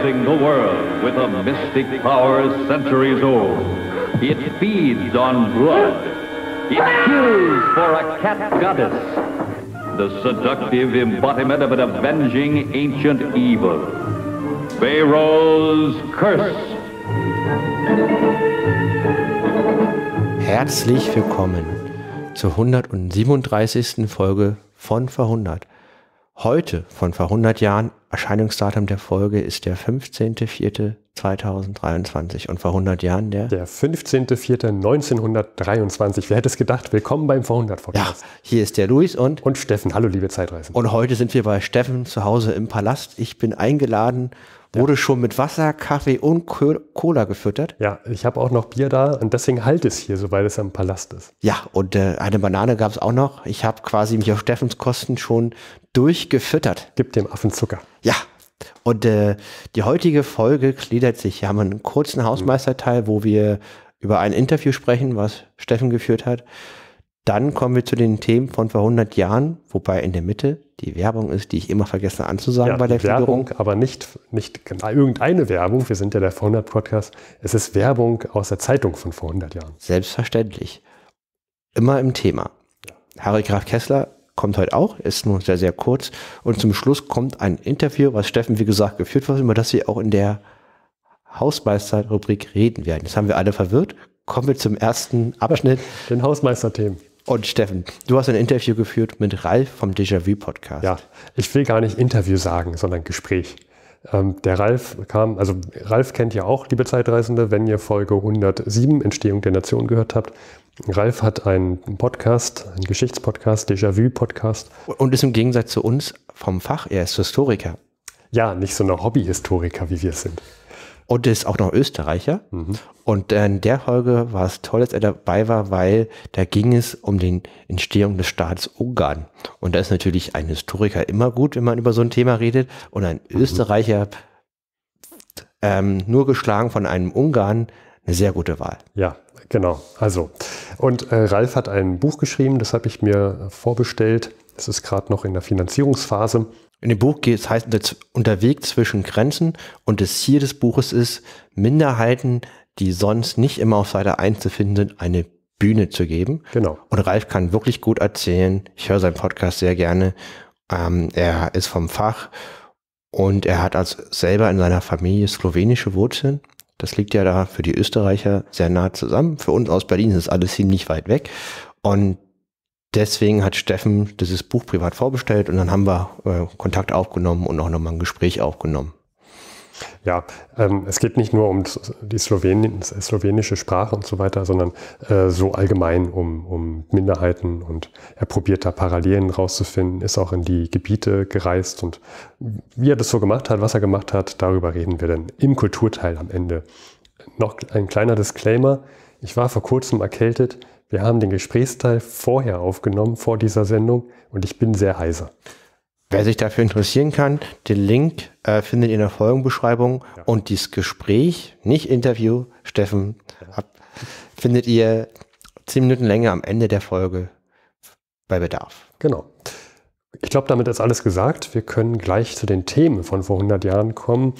surprising the world with a mystic power centuries old. It feeds on blood. It kills for a cat goddess. The seductive embodiment of an avenging ancient evil. Pharaoh's Curse. Herzlich willkommen zur 137. Folge von Verhundert. Heute von vor 100 Jahren Erscheinungsdatum der Folge ist der 15.04.2023 und vor 100 Jahren der? Der 15.04.1923. Wer hätte es gedacht? Willkommen beim v 100 podcast Ja, hier ist der Luis und... Und Steffen. Hallo, liebe Zeitreisen. Und heute sind wir bei Steffen zu Hause im Palast. Ich bin eingeladen Wurde ja. schon mit Wasser, Kaffee und Cola gefüttert? Ja, ich habe auch noch Bier da und deswegen halt es hier, sobald es am Palast ist. Ja, und äh, eine Banane gab es auch noch. Ich habe quasi mich auf Steffens Kosten schon durchgefüttert. Gib dem Affen Zucker. Ja, und äh, die heutige Folge gliedert sich. Wir haben einen kurzen Hausmeisterteil, wo wir über ein Interview sprechen, was Steffen geführt hat. Dann kommen wir zu den Themen von vor 100 Jahren, wobei in der Mitte die Werbung ist, die ich immer vergesse anzusagen ja, bei der Werbung, Führung. aber nicht, nicht genau, irgendeine Werbung. Wir sind ja der 400 Podcast. Es ist Werbung aus der Zeitung von vor 100 Jahren. Selbstverständlich. Immer im Thema. Harry Graf Kessler kommt heute auch, ist nur sehr, sehr kurz. Und zum Schluss kommt ein Interview, was Steffen, wie gesagt, geführt hat, über das wir auch in der Hausmeister-Rubrik reden werden. Das haben wir alle verwirrt. Kommen wir zum ersten Abschnitt. Den Hausmeister-Themen. Und Steffen, du hast ein Interview geführt mit Ralf vom Déjà-vu Podcast. Ja, ich will gar nicht Interview sagen, sondern Gespräch. Ähm, der Ralf kam, also Ralf kennt ja auch, liebe Zeitreisende, wenn ihr Folge 107 Entstehung der Nation gehört habt. Ralf hat einen Podcast, einen Geschichtspodcast, Déjà-vu-Podcast. Und ist im Gegensatz zu uns vom Fach, er ist Historiker. Ja, nicht so ein Hobbyhistoriker, wie wir es sind und ist auch noch Österreicher. Mhm. Und in der Folge war es toll, dass er dabei war, weil da ging es um die Entstehung des Staates Ungarn. Und da ist natürlich ein Historiker immer gut, wenn man über so ein Thema redet. Und ein mhm. Österreicher, ähm, nur geschlagen von einem Ungarn, eine sehr gute Wahl. Ja, genau. Also, und äh, Ralf hat ein Buch geschrieben, das habe ich mir vorbestellt. Es ist gerade noch in der Finanzierungsphase. In dem Buch geht es heißt unterwegs zwischen Grenzen und das Ziel des Buches ist, Minderheiten, die sonst nicht immer auf Seite 1 zu finden sind, eine Bühne zu geben. Genau. Und Ralf kann wirklich gut erzählen. Ich höre seinen Podcast sehr gerne. Ähm, er ist vom Fach und er hat als selber in seiner Familie slowenische Wurzeln. Das liegt ja da für die Österreicher sehr nah zusammen. Für uns aus Berlin ist alles ziemlich weit weg. Und Deswegen hat Steffen dieses Buch privat vorbestellt und dann haben wir äh, Kontakt aufgenommen und auch nochmal ein Gespräch aufgenommen. Ja, ähm, es geht nicht nur um die Slowenien, slowenische Sprache und so weiter, sondern äh, so allgemein um, um Minderheiten und er probiert da Parallelen rauszufinden, ist auch in die Gebiete gereist und wie er das so gemacht hat, was er gemacht hat, darüber reden wir dann im Kulturteil am Ende. Noch ein kleiner Disclaimer. Ich war vor kurzem erkältet. Wir haben den Gesprächsteil vorher aufgenommen, vor dieser Sendung, und ich bin sehr heiser. Wer sich dafür interessieren kann, den Link äh, findet ihr in der Folgenbeschreibung ja. und dieses Gespräch, nicht Interview, Steffen, ja. findet ihr zehn Minuten länger am Ende der Folge bei Bedarf. Genau. Ich glaube, damit ist alles gesagt. Wir können gleich zu den Themen von vor 100 Jahren kommen.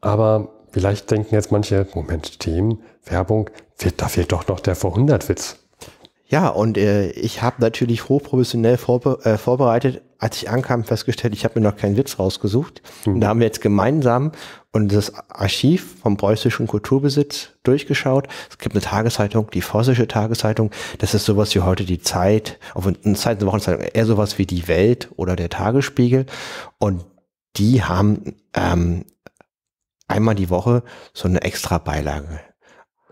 Aber vielleicht denken jetzt manche, Moment, Themen, Werbung, da fehlt doch noch der Vor-100-Witz. Ja, und äh, ich habe natürlich hochprofessionell vorbe äh, vorbereitet. Als ich ankam, festgestellt, ich habe mir noch keinen Witz rausgesucht. Mhm. Und da haben wir jetzt gemeinsam und das Archiv vom preußischen Kulturbesitz durchgeschaut. Es gibt eine Tageszeitung, die Vossische Tageszeitung. Das ist sowas wie heute die Zeit, auf eine Zeit, eine Wochenzeitung, eher sowas wie die Welt oder der Tagesspiegel. Und die haben ähm, einmal die Woche so eine extra Beilage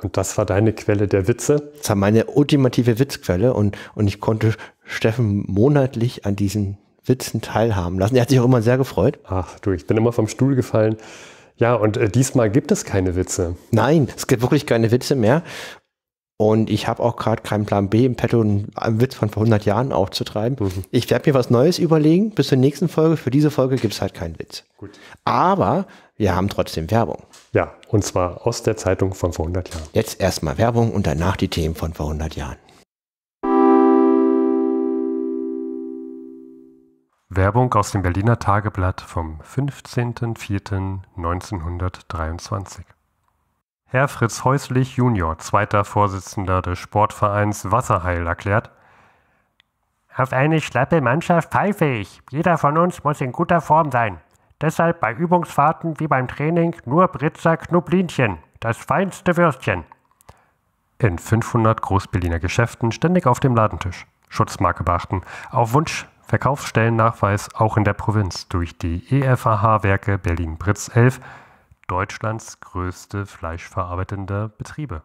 und das war deine Quelle der Witze? Das war meine ultimative Witzquelle und, und ich konnte Steffen monatlich an diesen Witzen teilhaben lassen. Er hat sich auch immer sehr gefreut. Ach du, ich bin immer vom Stuhl gefallen. Ja, und äh, diesmal gibt es keine Witze. Nein, es gibt wirklich keine Witze mehr. Und ich habe auch gerade keinen Plan B im Petto, einen Witz von vor 100 Jahren aufzutreiben. Mhm. Ich werde mir was Neues überlegen. Bis zur nächsten Folge. Für diese Folge gibt es halt keinen Witz. Gut. Aber wir haben trotzdem Werbung. Ja, und zwar aus der Zeitung von vor 100 Jahren. Jetzt erstmal Werbung und danach die Themen von vor 100 Jahren. Werbung aus dem Berliner Tageblatt vom 15.04.1923. Herr Fritz Häuslich junior, zweiter Vorsitzender des Sportvereins Wasserheil, erklärt, auf eine schlappe Mannschaft pfeife ich. Jeder von uns muss in guter Form sein. Deshalb bei Übungsfahrten wie beim Training nur Britzer Knublinchen, das feinste Würstchen. In 500 Großberliner Geschäften ständig auf dem Ladentisch. Schutzmarke beachten. Auf Wunsch Verkaufsstellennachweis auch in der Provinz durch die EFAH-Werke Berlin-Britz 11 Deutschlands größte fleischverarbeitende Betriebe.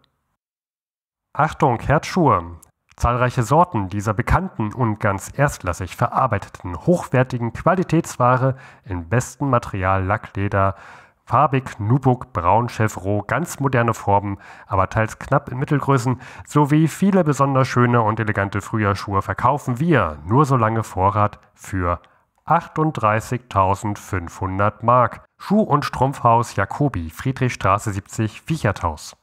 Achtung, Herzschuhe! Zahlreiche Sorten dieser bekannten und ganz erstklassig verarbeiteten, hochwertigen Qualitätsware in bestem Material, Lackleder, farbig, nubuk, braun, chevro, ganz moderne Formen, aber teils knapp in Mittelgrößen, sowie viele besonders schöne und elegante Frühjahrschuhe verkaufen wir, nur so lange Vorrat für 38.500 Mark. Schuh- und Strumpfhaus Jacobi, Friedrichstraße 70, Viecherthaus.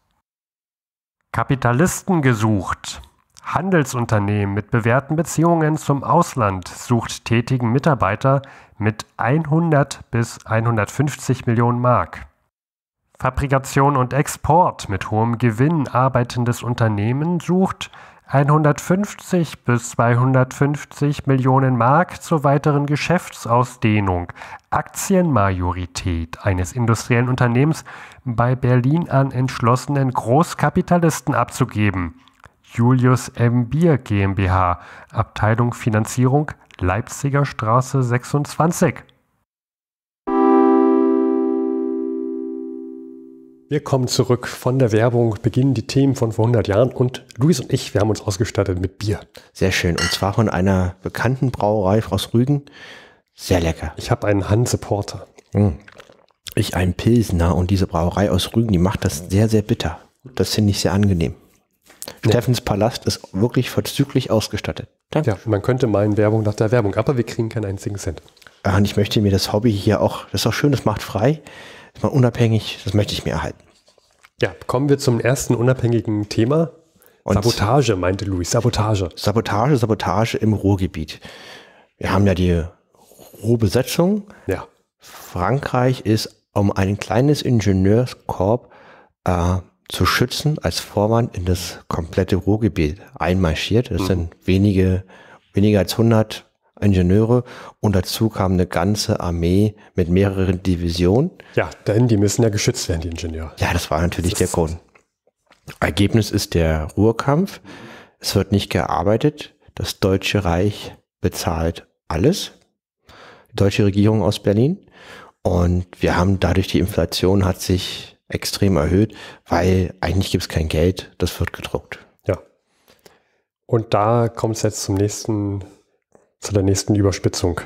Kapitalisten gesucht. Handelsunternehmen mit bewährten Beziehungen zum Ausland sucht tätigen Mitarbeiter mit 100 bis 150 Millionen Mark. Fabrikation und Export mit hohem Gewinn arbeitendes Unternehmen sucht 150 bis 250 Millionen Mark zur weiteren Geschäftsausdehnung, Aktienmajorität eines industriellen Unternehmens bei Berlin an entschlossenen Großkapitalisten abzugeben. Julius M. Bier GmbH, Abteilung Finanzierung, Leipziger Straße 26. Wir kommen zurück von der Werbung, beginnen die Themen von vor 100 Jahren und Luis und ich, wir haben uns ausgestattet mit Bier. Sehr schön und zwar von einer bekannten Brauerei aus Rügen. Sehr lecker. Ich habe einen Hanseporter. Mm. Ich einen Pilsner und diese Brauerei aus Rügen, die macht das sehr, sehr bitter. Das finde ich sehr angenehm. Nee. Steffens Palast ist wirklich verzüglich ausgestattet. Danke. Ja, man könnte meinen Werbung nach der Werbung, aber wir kriegen keinen einzigen Cent. Ah, und ich möchte mir das Hobby hier auch, das ist auch schön, das macht frei ist man unabhängig, das möchte ich mir erhalten. Ja, kommen wir zum ersten unabhängigen Thema. Und Sabotage, meinte Louis, Sabotage. Sabotage, Sabotage im Ruhrgebiet. Wir haben ja die Ruhrbesetzung. Ja. Frankreich ist, um ein kleines Ingenieurskorb äh, zu schützen, als Vorwand in das komplette Ruhrgebiet einmarschiert. Das mhm. sind wenige, weniger als 100 Ingenieure und dazu kam eine ganze Armee mit mehreren Divisionen. Ja, denn die müssen ja geschützt werden, die Ingenieure. Ja, das war natürlich das der Grund. Ergebnis ist der Ruhrkampf. Es wird nicht gearbeitet. Das Deutsche Reich bezahlt alles. Die deutsche Regierung aus Berlin. Und wir haben dadurch die Inflation hat sich extrem erhöht, weil eigentlich gibt es kein Geld, das wird gedruckt. Ja. Und da kommt es jetzt zum nächsten zu der nächsten Überspitzung.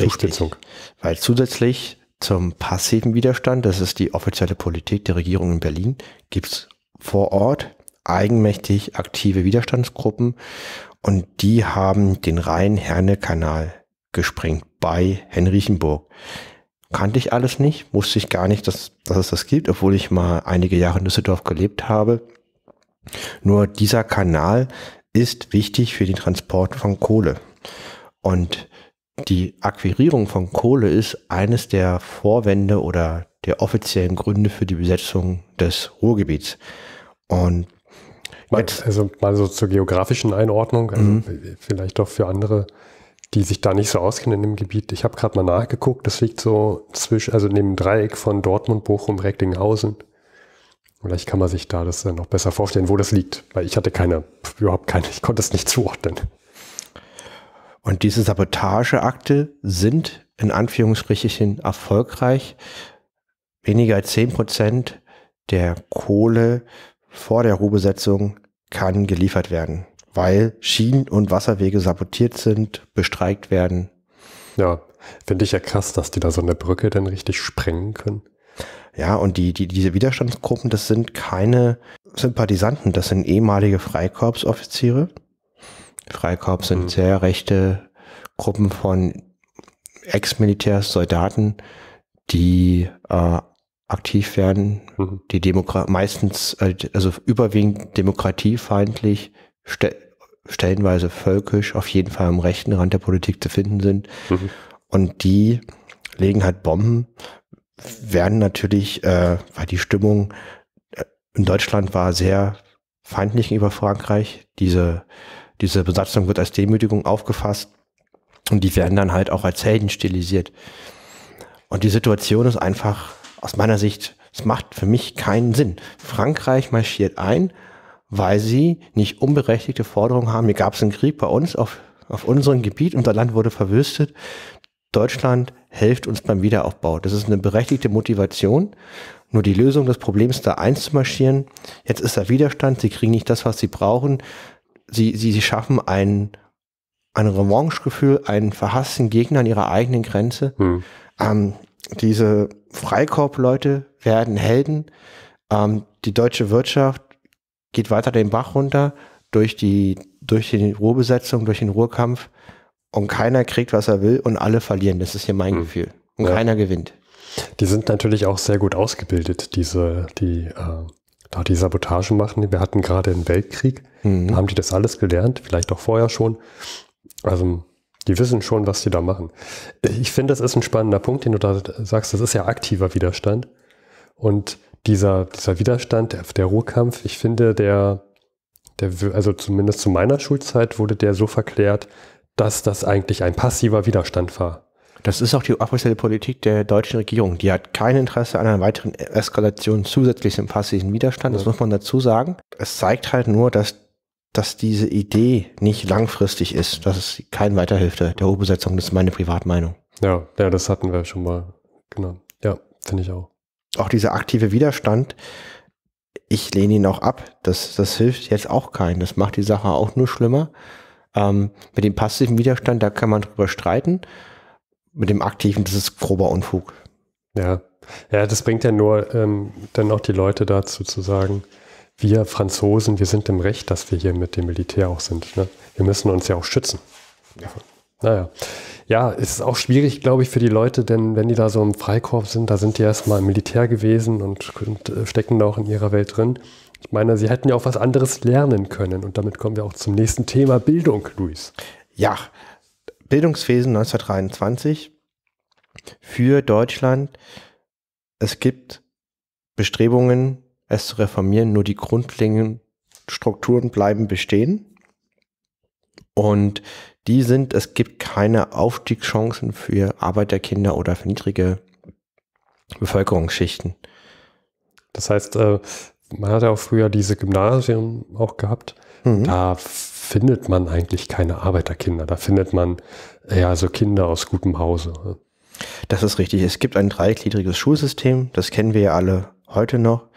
Richtig. Zuspitzung. Weil zusätzlich zum passiven Widerstand, das ist die offizielle Politik der Regierung in Berlin, gibt es vor Ort eigenmächtig aktive Widerstandsgruppen und die haben den Rhein-Herne-Kanal gesprengt bei Henrichenburg. Kannte ich alles nicht, wusste ich gar nicht, dass, dass es das gibt, obwohl ich mal einige Jahre in Düsseldorf gelebt habe. Nur dieser Kanal ist wichtig für den Transport von Kohle. Und die Akquirierung von Kohle ist eines der Vorwände oder der offiziellen Gründe für die Besetzung des Ruhrgebiets. Und jetzt, also mal so zur geografischen Einordnung, also mhm. vielleicht auch für andere, die sich da nicht so auskennen in dem Gebiet. Ich habe gerade mal nachgeguckt, das liegt so zwischen, also neben dem Dreieck von Dortmund, Bochum, Recklinghausen. Vielleicht kann man sich da das dann äh, noch besser vorstellen, wo das liegt, weil ich hatte keine, überhaupt keine, ich konnte es nicht zuordnen. Und diese Sabotageakte sind in Anführungsstrichen erfolgreich. Weniger als 10 Prozent der Kohle vor der Ruhbesetzung kann geliefert werden, weil Schienen- und Wasserwege sabotiert sind, bestreikt werden. Ja, finde ich ja krass, dass die da so eine Brücke dann richtig sprengen können. Ja, und die, die, diese Widerstandsgruppen, das sind keine Sympathisanten, das sind ehemalige Freikorpsoffiziere, Freikorps sind mhm. sehr rechte Gruppen von Ex-Militärs, Soldaten, die äh, aktiv werden, mhm. die Demokra meistens, äh, also überwiegend demokratiefeindlich, ste stellenweise völkisch, auf jeden Fall am rechten Rand der Politik zu finden sind. Mhm. Und die legen halt Bomben, werden natürlich, äh, weil die Stimmung äh, in Deutschland war sehr feindlich über Frankreich, diese diese Besatzung wird als Demütigung aufgefasst und die werden dann halt auch als Helden stilisiert. Und die Situation ist einfach aus meiner Sicht, es macht für mich keinen Sinn. Frankreich marschiert ein, weil sie nicht unberechtigte Forderungen haben. Hier gab es einen Krieg bei uns auf, auf unserem Gebiet, unser Land wurde verwüstet. Deutschland hilft uns beim Wiederaufbau. Das ist eine berechtigte Motivation. Nur die Lösung des Problems da einzumarschieren. Jetzt ist der Widerstand. Sie kriegen nicht das, was sie brauchen sie, sie, sie schaffen ein, ein Revanche-Gefühl, einen verhassten Gegner an ihrer eigenen Grenze. Hm. Ähm, diese Freikorb-Leute werden Helden. Ähm, die deutsche Wirtschaft geht weiter den Bach runter durch die, durch die Ruhrbesetzung, durch den Ruhrkampf. Und keiner kriegt, was er will und alle verlieren. Das ist hier mein hm. Gefühl. Und ja. keiner gewinnt. Die sind natürlich auch sehr gut ausgebildet, diese, die äh, da ah, die Sabotage machen. Wir hatten gerade einen Weltkrieg, mhm. da haben die das alles gelernt, vielleicht auch vorher schon. Also die wissen schon, was die da machen. Ich finde, das ist ein spannender Punkt, den du da sagst. Das ist ja aktiver Widerstand. Und dieser, dieser Widerstand, der, der Ruhrkampf, ich finde, der, der, also zumindest zu meiner Schulzeit wurde der so verklärt, dass das eigentlich ein passiver Widerstand war. Das ist auch die offizielle Politik der deutschen Regierung. Die hat kein Interesse an einer weiteren Eskalation zusätzlich zum passiven Widerstand. Das muss man dazu sagen. Es zeigt halt nur, dass, dass diese Idee nicht langfristig ist. dass es kein weiterhilft der Urbesetzung. Das ist meine Privatmeinung. Ja, ja, das hatten wir schon mal. Genau. Ja, finde ich auch. Auch dieser aktive Widerstand, ich lehne ihn auch ab. Das, das hilft jetzt auch keinen. Das macht die Sache auch nur schlimmer. Ähm, mit dem passiven Widerstand, da kann man drüber streiten mit dem Aktiven, das ist grober Unfug. Ja, ja, das bringt ja nur ähm, dann auch die Leute dazu zu sagen, wir Franzosen, wir sind im Recht, dass wir hier mit dem Militär auch sind. Ne? Wir müssen uns ja auch schützen. Ja. Naja. Ja, es ist auch schwierig, glaube ich, für die Leute, denn wenn die da so im Freikorps sind, da sind die erstmal im Militär gewesen und, äh, stecken da auch in ihrer Welt drin. Ich meine, sie hätten ja auch was anderes lernen können. Und damit kommen wir auch zum nächsten Thema Bildung, Luis. Ja, Bildungswesen 1923 für Deutschland. Es gibt Bestrebungen, es zu reformieren, nur die grundlegenden Strukturen bleiben bestehen. Und die sind, es gibt keine Aufstiegschancen für Arbeiterkinder oder für niedrige Bevölkerungsschichten. Das heißt, äh, man hat ja auch früher diese Gymnasien auch gehabt. Mhm. Da findet man eigentlich keine Arbeiterkinder. Da findet man ja so Kinder aus gutem Hause. Das ist richtig. Es gibt ein dreigliedriges Schulsystem, das kennen wir ja alle heute noch.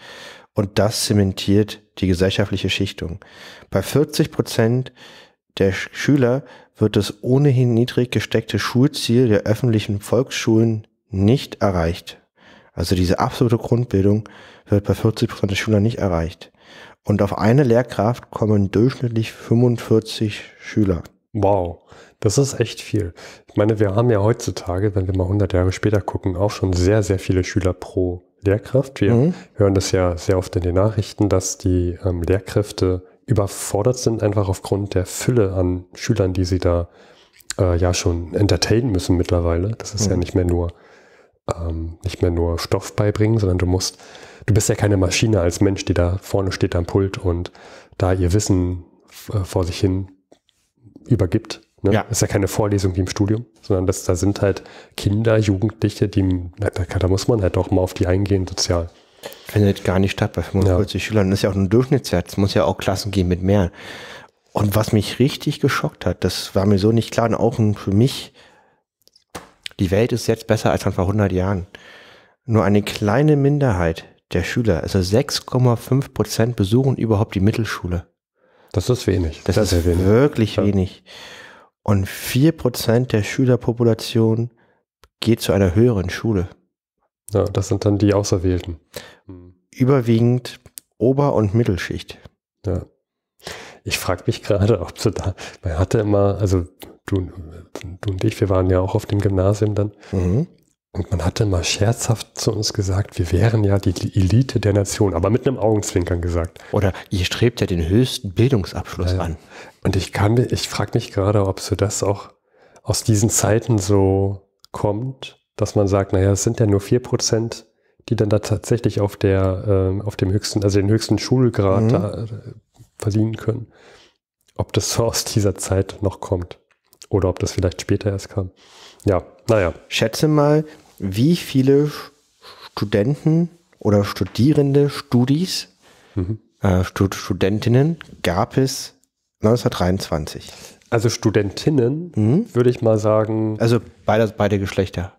Und das zementiert die gesellschaftliche Schichtung. Bei 40 Prozent der Schüler wird das ohnehin niedrig gesteckte Schulziel der öffentlichen Volksschulen nicht erreicht. Also diese absolute Grundbildung wird bei 40 Prozent der Schüler nicht erreicht. Und auf eine Lehrkraft kommen durchschnittlich 45 Schüler. Wow, das ist echt viel. Ich meine, wir haben ja heutzutage, wenn wir mal 100 Jahre später gucken, auch schon sehr, sehr viele Schüler pro Lehrkraft. Wir mhm. hören das ja sehr oft in den Nachrichten, dass die ähm, Lehrkräfte überfordert sind, einfach aufgrund der Fülle an Schülern, die sie da äh, ja schon entertainen müssen mittlerweile. Das ist mhm. ja nicht mehr nur ähm, nicht mehr nur Stoff beibringen, sondern du musst du bist ja keine Maschine als Mensch, die da vorne steht am Pult und da ihr Wissen äh, vor sich hin übergibt. Ne? Ja. Das ist ja keine Vorlesung wie im Studium, sondern das, da sind halt Kinder, Jugendliche, die, da, da muss man halt auch mal auf die eingehen, sozial. Findet gar nicht statt bei 45 ja. Schülern. Das ist ja auch ein Durchschnittswert. Es muss ja auch Klassen geben mit mehr. Und was mich richtig geschockt hat, das war mir so nicht klar und auch für mich, die Welt ist jetzt besser als vor 100 Jahren. Nur eine kleine Minderheit der Schüler. Also 6,5 Prozent besuchen überhaupt die Mittelschule. Das ist wenig. Das, das ist wenig. wirklich ja. wenig. Und 4 Prozent der Schülerpopulation geht zu einer höheren Schule. Ja, das sind dann die Auserwählten. Hm. Überwiegend Ober- und Mittelschicht. Ja. Ich frage mich gerade, ob du da, man hatte immer, also du, du und ich, wir waren ja auch auf dem Gymnasium dann. Mhm. Und man hatte mal scherzhaft zu uns gesagt, wir wären ja die Elite der Nation, aber mit einem Augenzwinkern gesagt. Oder ihr strebt ja den höchsten Bildungsabschluss ja. an. Und ich kann, ich frage mich gerade, ob so das auch aus diesen Zeiten so kommt, dass man sagt, naja, es sind ja nur 4 Prozent, die dann da tatsächlich auf der, äh, auf dem höchsten, also den höchsten Schulgrad mhm. da, äh, verdienen können. Ob das so aus dieser Zeit noch kommt. Oder ob das vielleicht später erst kam. Ja, naja. Schätze mal, wie viele Studenten oder Studierende, Studis, mhm. äh, Stud Studentinnen gab es 1923? Also Studentinnen, mhm. würde ich mal sagen. Also beide, beide Geschlechter.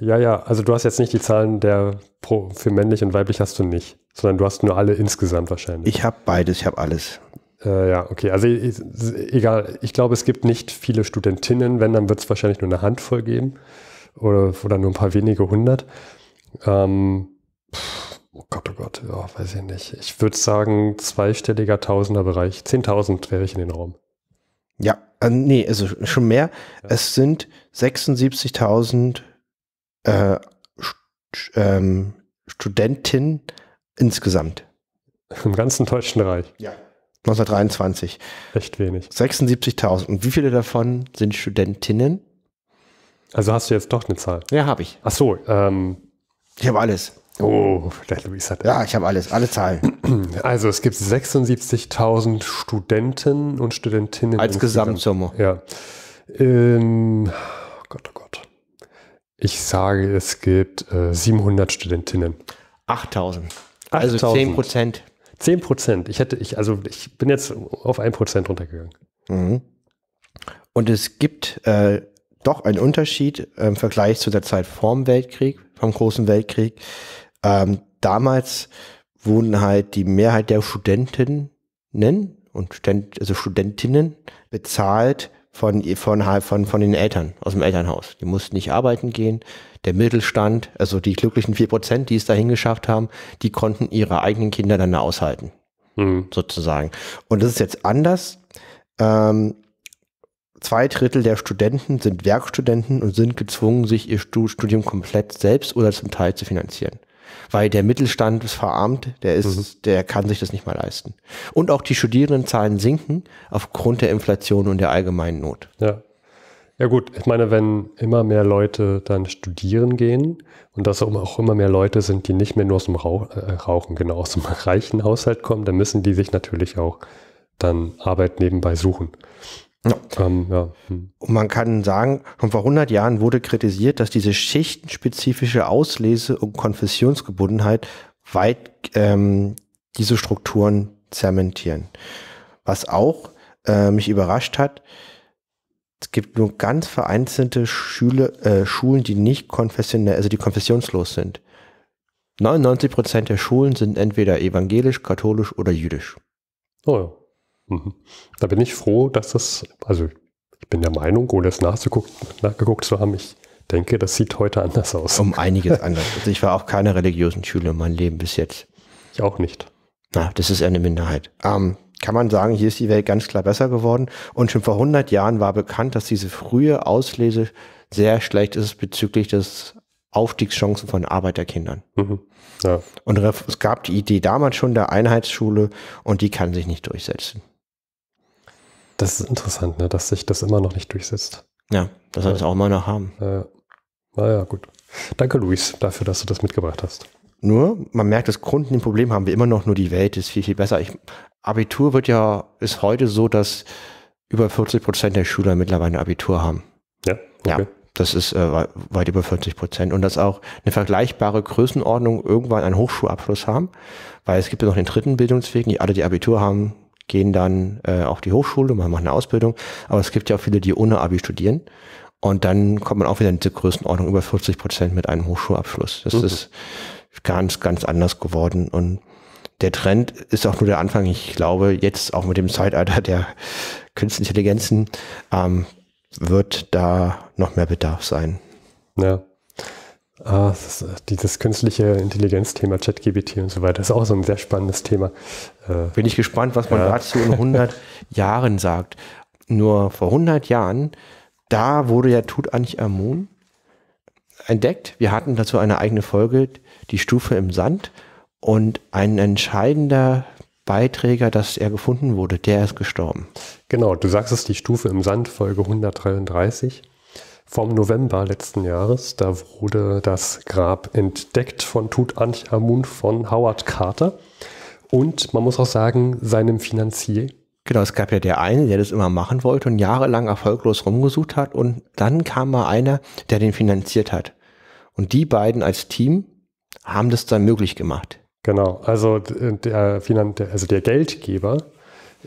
Ja, ja, also du hast jetzt nicht die Zahlen der Pro, für männlich und weiblich hast du nicht, sondern du hast nur alle insgesamt wahrscheinlich. Ich habe beides, ich habe alles. Äh, ja, okay. Also egal, ich glaube, es gibt nicht viele Studentinnen, wenn, dann wird es wahrscheinlich nur eine Handvoll geben oder, oder nur ein paar wenige hundert. Ähm, oh Gott, oh Gott, ja, weiß ich nicht. Ich würde sagen, zweistelliger Tausenderbereich. Zehntausend wäre ich in den Raum. Ja, äh, nee, also schon mehr. Ja. Es sind 76.000 äh, st ähm, Studentinnen insgesamt. Im ganzen Deutschen Reich? Ja. 1923. Echt wenig. 76.000. Und wie viele davon sind Studentinnen? Also hast du jetzt doch eine Zahl? Ja, habe ich. Ach so. Ähm, ich habe alles. Oh, der Luis hat. Ja, ich habe alles, alle Zahlen. Also es gibt 76.000 Studenten und Studentinnen. Als Gesamtsumme. Ja. Ähm, oh Gott, oh Gott. Ich sage, es gibt äh, 700 Studentinnen. 8.000. Also 10 Prozent. 10 Prozent. Ich hätte, ich, also ich bin jetzt auf 1 Prozent runtergegangen. Mhm. Und es gibt äh, doch ein Unterschied ähm, im Vergleich zu der Zeit vorm Weltkrieg, vom Großen Weltkrieg. Ähm, damals wurden halt die Mehrheit der Studentinnen und Student, also Studentinnen bezahlt von, von, von, von den Eltern, aus dem Elternhaus. Die mussten nicht arbeiten gehen. Der Mittelstand, also die glücklichen vier Prozent, die es dahin geschafft haben, die konnten ihre eigenen Kinder dann aushalten. Mhm. Sozusagen. Und das ist jetzt anders. Ähm, Zwei Drittel der Studenten sind Werkstudenten und sind gezwungen, sich ihr Studium komplett selbst oder zum Teil zu finanzieren. Weil der Mittelstand ist verarmt, der ist, mhm. der kann sich das nicht mal leisten. Und auch die Studierendenzahlen sinken aufgrund der Inflation und der allgemeinen Not. Ja. Ja gut, ich meine, wenn immer mehr Leute dann studieren gehen und dass auch immer mehr Leute sind, die nicht mehr nur aus dem Rauch, äh, Rauchen, genau aus dem reichen Haushalt kommen, dann müssen die sich natürlich auch dann Arbeit nebenbei suchen. Ja. Ähm, ja. Hm. Und man kann sagen, schon vor 100 Jahren wurde kritisiert, dass diese schichtenspezifische Auslese und Konfessionsgebundenheit weit ähm, diese Strukturen zementieren. Was auch äh, mich überrascht hat, es gibt nur ganz vereinzelte Schüler, äh, Schulen, die nicht konfessionell, also die konfessionslos sind. 99 Prozent der Schulen sind entweder evangelisch, katholisch oder jüdisch. Oh ja. Mhm. Da bin ich froh, dass das, also ich bin der Meinung, ohne es nachgeguckt zu haben, ich denke, das sieht heute anders aus. Um einiges anders. Also ich war auch keine religiösen Schüler in meinem Leben bis jetzt. Ich auch nicht. Na, das ist eine Minderheit. Ähm, kann man sagen, hier ist die Welt ganz klar besser geworden. Und schon vor 100 Jahren war bekannt, dass diese frühe Auslese sehr schlecht ist bezüglich des Aufstiegschancen von Arbeiterkindern. Mhm. Ja. Und es gab die Idee damals schon der Einheitsschule und die kann sich nicht durchsetzen. Das ist interessant, ne? dass sich das immer noch nicht durchsetzt. Ja, das sollte ja. auch mal noch haben. Ja. Naja, gut. Danke, Luis, dafür, dass du das mitgebracht hast. Nur, man merkt, dass Kunden ein Problem haben wir immer noch, nur die Welt ist viel, viel besser. Ich, Abitur wird ja, ist heute so, dass über 40 Prozent der Schüler mittlerweile ein Abitur haben. Ja, okay. ja das ist äh, weit über 40 Prozent. Und dass auch eine vergleichbare Größenordnung irgendwann einen Hochschulabschluss haben, weil es gibt ja noch den dritten Bildungsweg, die alle, die Abitur haben, gehen dann äh, auf die Hochschule, man macht eine Ausbildung. Aber es gibt ja auch viele, die ohne Abi studieren. Und dann kommt man auch wieder in diese Größenordnung über 40 Prozent mit einem Hochschulabschluss. Das mhm. ist ganz, ganz anders geworden. Und der Trend ist auch nur der Anfang. Ich glaube, jetzt auch mit dem Zeitalter der künstlichen Intelligenzen ähm, wird da noch mehr Bedarf sein. Ja. Ah, äh, dieses künstliche Intelligenzthema, ChatGBT und so weiter, ist auch so ein sehr spannendes Thema. Äh, Bin ich gespannt, was man ja. dazu in 100 Jahren sagt. Nur vor 100 Jahren, da wurde ja Tutanchamun entdeckt. Wir hatten dazu eine eigene Folge, die Stufe im Sand. Und ein entscheidender Beiträger, dass er gefunden wurde, der ist gestorben. Genau, du sagst es, die Stufe im Sand, Folge 133 vom November letzten Jahres. Da wurde das Grab entdeckt von Tutanchamun von Howard Carter und man muss auch sagen, seinem Finanzier. Genau, es gab ja der eine, der das immer machen wollte und jahrelang erfolglos rumgesucht hat und dann kam mal einer, der den finanziert hat. Und die beiden als Team haben das dann möglich gemacht. Genau, also äh, der, Finan also der Geldgeber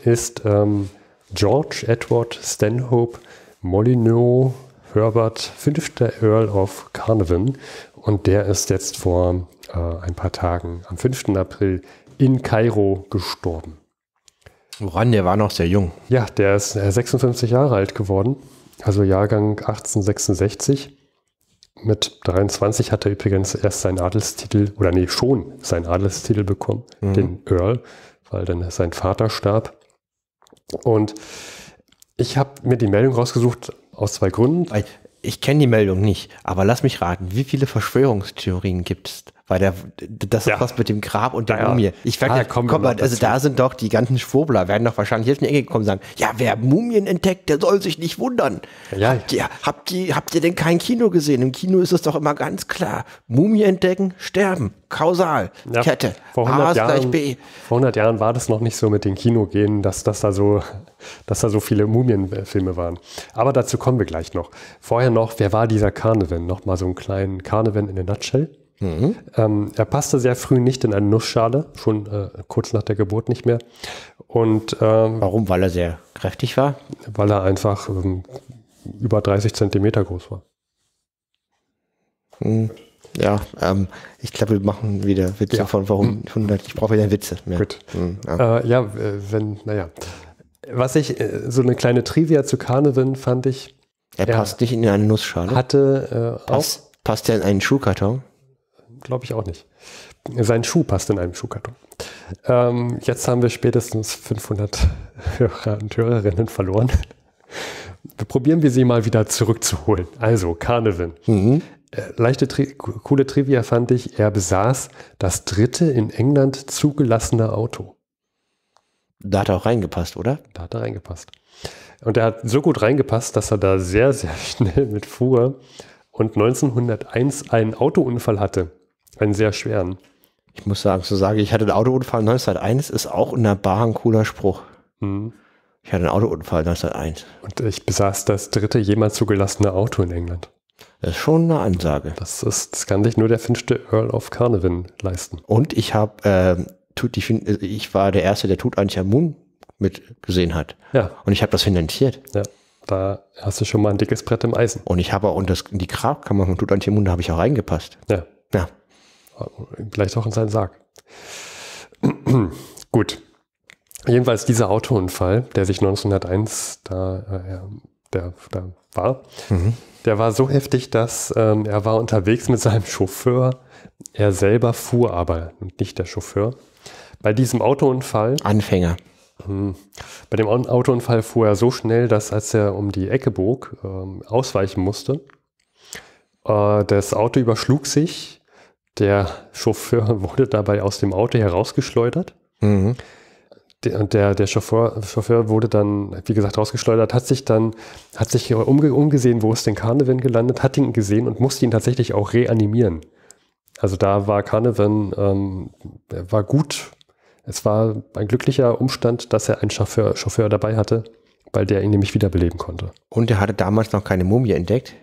ist ähm, George Edward Stanhope Molyneux Herbert, fünfter Earl of Carnarvon. Und der ist jetzt vor äh, ein paar Tagen, am 5. April, in Kairo gestorben. Woran? Der war noch sehr jung. Ja, der ist 56 äh, Jahre alt geworden. Also Jahrgang 1866. Mit 23 hat er übrigens erst seinen Adelstitel, oder nee, schon seinen Adelstitel bekommen, mhm. den Earl, weil dann sein Vater starb. Und ich habe mir die Meldung rausgesucht, aus zwei Gründen. Weil ich kenne die Meldung nicht, aber lass mich raten, wie viele Verschwörungstheorien gibt es? weil der, das ist was mit dem Grab und der ja, Mumie. Ich werde ah, ja, komm, komm also da sind doch die ganzen Schwobler, werden doch wahrscheinlich jetzt in die Ecke gekommen und sagen, ja, wer Mumien entdeckt, der soll sich nicht wundern. Ja, habt, ihr, habt, ihr, habt ihr denn kein Kino gesehen? Im Kino ist es doch immer ganz klar, Mumie entdecken, sterben, kausal, Kette, vor 100 A ist Jahren, gleich B. Vor 100 Jahren war das noch nicht so mit den Kinogenen, dass, dass, da so, dass da so viele Mumienfilme waren. Aber dazu kommen wir gleich noch. Vorher noch, wer war dieser Carnivan? Nochmal so einen kleinen Carnivan in der Nutshell. Mhm. Ähm, er passte sehr früh nicht in eine Nussschale, schon äh, kurz nach der Geburt nicht mehr. Und ähm, warum? Weil er sehr kräftig war? Weil er einfach ähm, über 30 Zentimeter groß war. Mhm. Ja, ähm, ich glaube, wir machen wieder Witze ja. von warum 100. Mhm. Ich brauche wieder Witze. Mehr. Gut. Mhm, ja. Äh, ja, wenn, naja. Was ich, äh, so eine kleine Trivia zu Carnevin fand ich. Er, er passt nicht in eine Nussschale. Hatte äh, Pass, auch. Passt er in einen Schuhkarton? Glaube ich auch nicht. Sein Schuh passt in einem Schuhkarton. Ähm, jetzt haben wir spätestens 500 Hörer und Hörerinnen verloren. Wir probieren wir sie mal wieder zurückzuholen. Also, Carnivan. Mhm. Äh, leichte, tri coole Trivia fand ich, er besaß das dritte in England zugelassene Auto. Da hat er auch reingepasst, oder? Da hat er reingepasst. Und er hat so gut reingepasst, dass er da sehr, sehr schnell mit fuhr und 1901 einen Autounfall hatte. Einen sehr schweren. Ich muss sagen, so sage ich, hatte einen Autounfall 1901, ist auch in der Bar ein cooler Spruch. Mhm. Ich hatte einen Autounfall 1901. Und ich besaß das dritte jemals zugelassene Auto in England. Das ist schon eine Ansage. Das, ist, das kann sich nur der fünfte Earl of Carnarvon leisten. Und ich habe, ähm, äh, tut, ich, ich war der Erste, der Tut eigentlich am Moon mitgesehen hat. Ja. Und ich habe das finanziert. Ja. Da hast du schon mal ein dickes Brett im Eisen. Und ich habe auch, und das, die Grabkammer von Tutanchamun, da habe ich auch reingepasst. Ja. Ja. Gleich auch in seinen Sarg. Gut. Jedenfalls dieser Autounfall, der sich 1901 da, äh, der, da war, mhm. der war so heftig, dass ähm, er war unterwegs mit seinem Chauffeur. Er selber fuhr aber nicht der Chauffeur. Bei diesem Autounfall. Anfänger. Mhm. bei dem Autounfall fuhr er so schnell, dass als er um die Ecke bog, ähm, ausweichen musste. Äh, das Auto überschlug sich der Chauffeur wurde dabei aus dem Auto herausgeschleudert. Mhm. Der, der, der Chauffeur, Chauffeur, wurde dann, wie gesagt, rausgeschleudert, hat sich dann, hat sich umge umgesehen, wo ist denn Carnivan gelandet, hat ihn gesehen und musste ihn tatsächlich auch reanimieren. Also da war Carnivan, ähm, war gut. Es war ein glücklicher Umstand, dass er einen Chauffeur, Chauffeur dabei hatte, weil der ihn nämlich wiederbeleben konnte. Und er hatte damals noch keine Mumie entdeckt?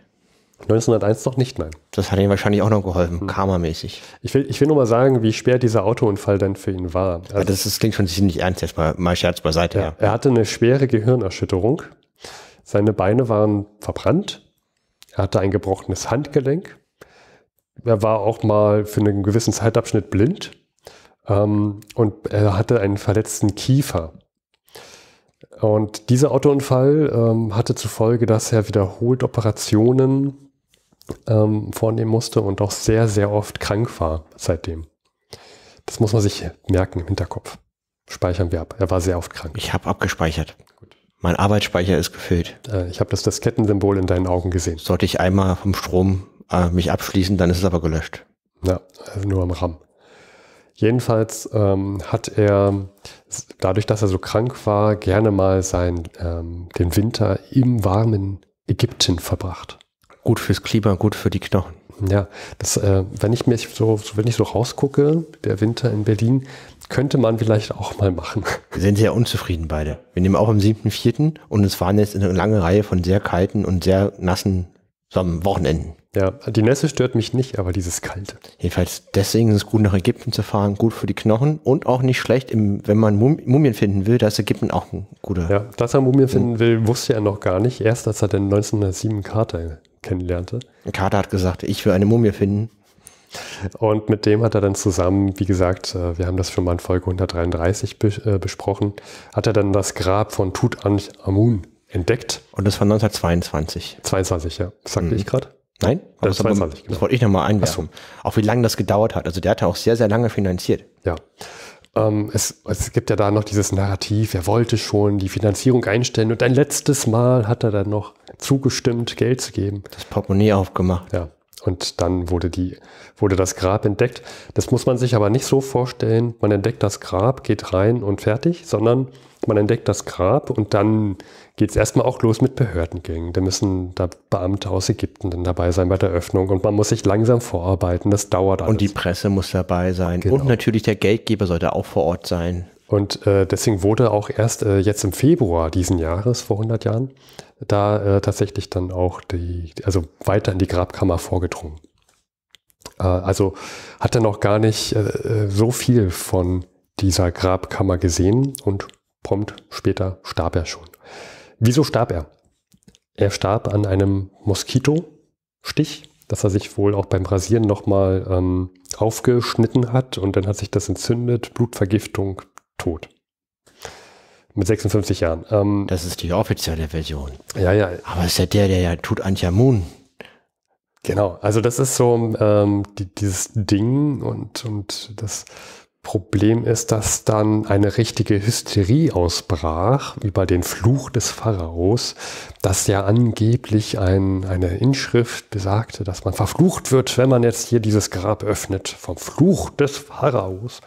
1901 noch nicht, nein. Das hat ihm wahrscheinlich auch noch geholfen, hm. karmamäßig. Ich will, ich will nur mal sagen, wie schwer dieser Autounfall dann für ihn war. Also, ja, das, das, also klingt schon ziemlich ernst, jetzt mal, mal Scherz beiseite. Ja, ja. Er hatte eine schwere Gehirnerschütterung. Seine Beine waren verbrannt. Er hatte ein gebrochenes Handgelenk. Er war auch mal für einen gewissen Zeitabschnitt blind. Ähm, und er hatte einen verletzten Kiefer. Und dieser Autounfall ähm, hatte zur Folge, dass er wiederholt Operationen ähm, vornehmen musste und auch sehr, sehr oft krank war seitdem. Das muss man sich merken im Hinterkopf. Speichern wir ab. Er war sehr oft krank. Ich habe abgespeichert. Gut. Mein Arbeitsspeicher ist gefüllt. Äh, ich habe das, das Kettensymbol in deinen Augen gesehen. Sollte ich einmal vom Strom äh, mich abschließen, dann ist es aber gelöscht. Ja, also nur am RAM. Jedenfalls ähm, hat er, dadurch, dass er so krank war, gerne mal sein, ähm, den Winter im warmen Ägypten verbracht gut fürs Klima, gut für die Knochen. Ja, das, äh, wenn ich mich so, wenn ich so rausgucke, der Winter in Berlin, könnte man vielleicht auch mal machen. Wir sind sehr unzufrieden beide. Wir nehmen auch am 7.4. und es waren jetzt eine lange Reihe von sehr kalten und sehr nassen Wochenenden. Ja, die Nässe stört mich nicht, aber dieses Kalte. Jedenfalls deswegen ist es gut, nach Ägypten zu fahren, gut für die Knochen und auch nicht schlecht, im, wenn man Mumien finden will, da ist Ägypten auch ein guter. Ja, dass er Mumien finden will, wusste er noch gar nicht, erst als er den 1907 Kater kennenlernte. Kater hat gesagt, ich will eine Mumie finden. Und mit dem hat er dann zusammen, wie gesagt, äh, wir haben das schon mal in Folge 133 äh, besprochen, hat er dann das Grab von Tutanchamun entdeckt. Und das war 1922. 22, ja. Das sagte mhm. ich gerade. Nein, äh, das, 22, aber, genau. das wollte ich nochmal einwerfen. Auch wie lange das gedauert hat. Also der hat ja auch sehr, sehr lange finanziert. Ja. Ähm, es, es, gibt ja da noch dieses Narrativ, er wollte schon die Finanzierung einstellen und ein letztes Mal hat er dann noch zugestimmt, Geld zu geben. Das Portemonnaie aufgemacht. Ja. Und dann wurde, die, wurde das Grab entdeckt. Das muss man sich aber nicht so vorstellen, man entdeckt das Grab, geht rein und fertig, sondern man entdeckt das Grab und dann geht es erstmal auch los mit Behördengängen. Da müssen da Beamte aus Ägypten dann dabei sein bei der Öffnung und man muss sich langsam vorarbeiten, das dauert alles. Und die Presse muss dabei sein genau. und natürlich der Geldgeber sollte auch vor Ort sein. Und äh, deswegen wurde auch erst äh, jetzt im Februar diesen Jahres, vor 100 Jahren, da äh, tatsächlich dann auch die, also weiter in die Grabkammer vorgedrungen. Äh, also hat er noch gar nicht äh, so viel von dieser Grabkammer gesehen und prompt später starb er schon. Wieso starb er? Er starb an einem Moskitostich, dass er sich wohl auch beim Rasieren nochmal ähm, aufgeschnitten hat und dann hat sich das entzündet, Blutvergiftung, tot. Mit 56 Jahren. Ähm, das ist die offizielle Version. Ja, ja. Aber ist ja der, der ja tut Anjamun. Genau, also das ist so ähm, die, dieses Ding und, und das Problem ist, dass dann eine richtige Hysterie ausbrach über den Fluch des Pharaos, dass ja angeblich ein, eine Inschrift besagte, dass man verflucht wird, wenn man jetzt hier dieses Grab öffnet, vom Fluch des Pharaos.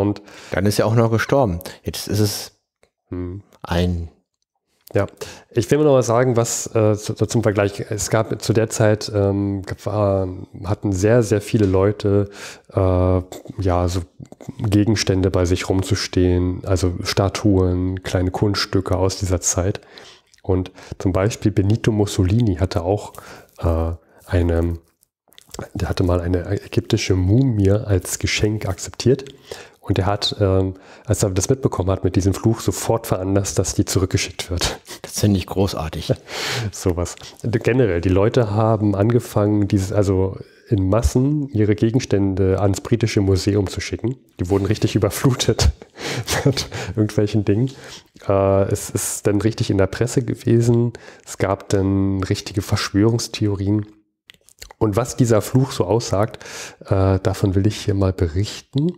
Und dann ist er auch noch gestorben. Jetzt ist es hm. ein ja, ich will noch mal sagen, was äh, zu, zum Vergleich. Es gab zu der Zeit ähm, ähm, hatten sehr sehr viele Leute äh, ja so Gegenstände bei sich rumzustehen, also Statuen, kleine Kunststücke aus dieser Zeit. Und zum Beispiel Benito Mussolini hatte auch äh, eine, der hatte mal eine ägyptische Mumie als Geschenk akzeptiert und er hat, ähm, als er das mitbekommen hat mit diesem Fluch, sofort veranlasst, dass die zurückgeschickt wird. Das finde ich großartig. Sowas. Generell, die Leute haben angefangen, dieses, also in Massen ihre Gegenstände ans britische Museum zu schicken. Die wurden richtig überflutet mit irgendwelchen Dingen. Äh, es ist dann richtig in der Presse gewesen. Es gab dann richtige Verschwörungstheorien. Und was dieser Fluch so aussagt, äh, davon will ich hier mal berichten.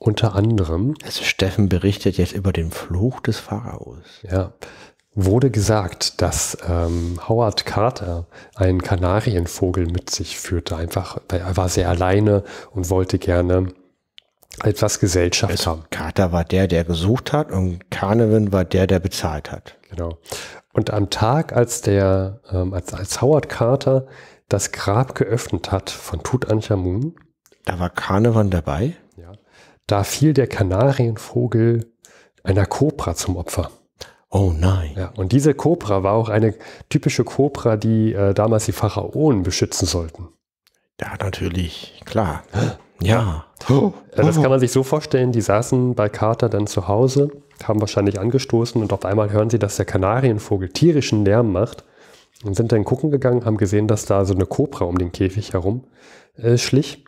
Unter anderem. Also Steffen berichtet jetzt über den Fluch des Pharaos. Ja. Wurde gesagt, dass ähm, Howard Carter einen Kanarienvogel mit sich führte. Einfach, weil er war sehr alleine und wollte gerne etwas Gesellschaft also haben. Carter war der, der gesucht hat und Carnevin war der, der bezahlt hat. Genau. Und am Tag, als der, ähm, als, als Howard Carter das Grab geöffnet hat von Tutanchamun. Da war Carnevan dabei? Da fiel der Kanarienvogel einer Kobra zum Opfer. Oh nein. Ja, und diese Kobra war auch eine typische Kobra, die äh, damals die Pharaonen beschützen sollten. Ja, natürlich, klar. Ja. ja. Das kann man sich so vorstellen, die saßen bei Carter dann zu Hause, haben wahrscheinlich angestoßen und auf einmal hören sie, dass der Kanarienvogel tierischen Lärm macht und sind dann gucken gegangen, haben gesehen, dass da so eine Kobra um den Käfig herum äh, schlich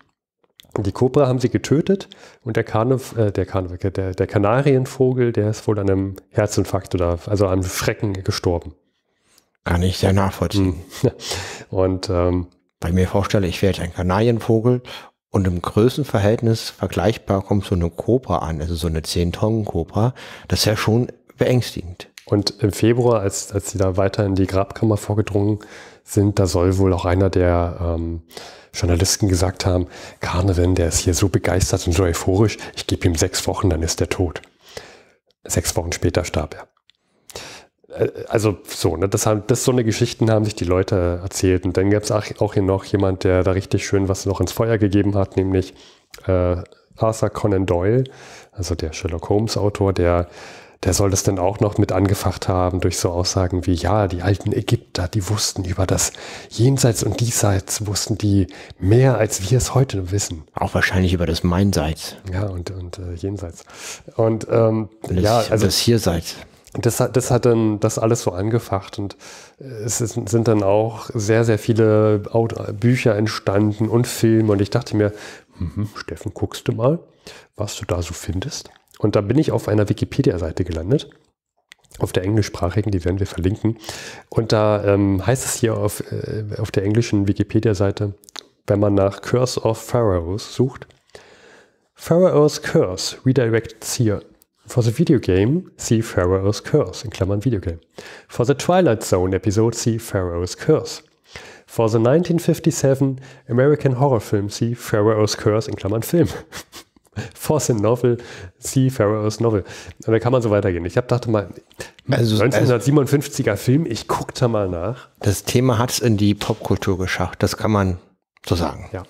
die Kobra haben sie getötet und der, Karnev, äh, der, Karnev, der, der Kanarienvogel, der ist wohl an einem Herzinfarkt oder also an Schrecken gestorben. Kann ich sehr nachvollziehen. Hm. Und ähm, bei mir vorstelle, ich wäre jetzt ein Kanarienvogel und im Größenverhältnis vergleichbar kommt so eine Kobra an, also so eine 10-Tonnen-Kobra. Das ist ja schon beängstigend. Und im Februar, als, als sie da weiter in die Grabkammer vorgedrungen sind, da soll wohl auch einer der ähm, Journalisten gesagt haben, Carnevan, der ist hier so begeistert und so euphorisch, ich gebe ihm sechs Wochen, dann ist er tot. Sechs Wochen später starb er. Äh, also so, ne, das, haben, das so eine Geschichten haben sich die Leute erzählt. Und dann gab es auch hier noch jemand, der da richtig schön was noch ins Feuer gegeben hat, nämlich äh, Arthur Conan Doyle, also der Sherlock Holmes Autor, der der soll das denn auch noch mit angefacht haben durch so Aussagen wie, ja, die alten Ägypter, die wussten über das Jenseits und Diesseits, wussten die mehr, als wir es heute wissen. Auch wahrscheinlich über das Meinseits. Ja, und, und äh, Jenseits. Und ähm, das, ja, also das Hierseits. Das hat, das hat dann das alles so angefacht und äh, es ist, sind dann auch sehr, sehr viele Bücher entstanden und Filme und ich dachte mir, mhm, Steffen, guckst du mal, was du da so findest? Und da bin ich auf einer Wikipedia-Seite gelandet, auf der englischsprachigen, die werden wir verlinken. Und da ähm, heißt es hier auf, äh, auf der englischen Wikipedia-Seite, wenn man nach Curse of Pharaohs sucht, Pharaoh's Curse redirects here. For the video game, see Pharaoh's Curse, in Klammern Videogame. For the Twilight Zone Episode, see Pharaoh's Curse. For the 1957 American Horror Film, see Pharaoh's Curse, in Klammern Film. Force Fosse Novel, C. Farrell's Novel. Und da kann man so weitergehen. Ich habe dachte mal, also, 1957er also, Film, ich gucke da mal nach. Das Thema hat es in die Popkultur geschafft, das kann man so sagen. Ja.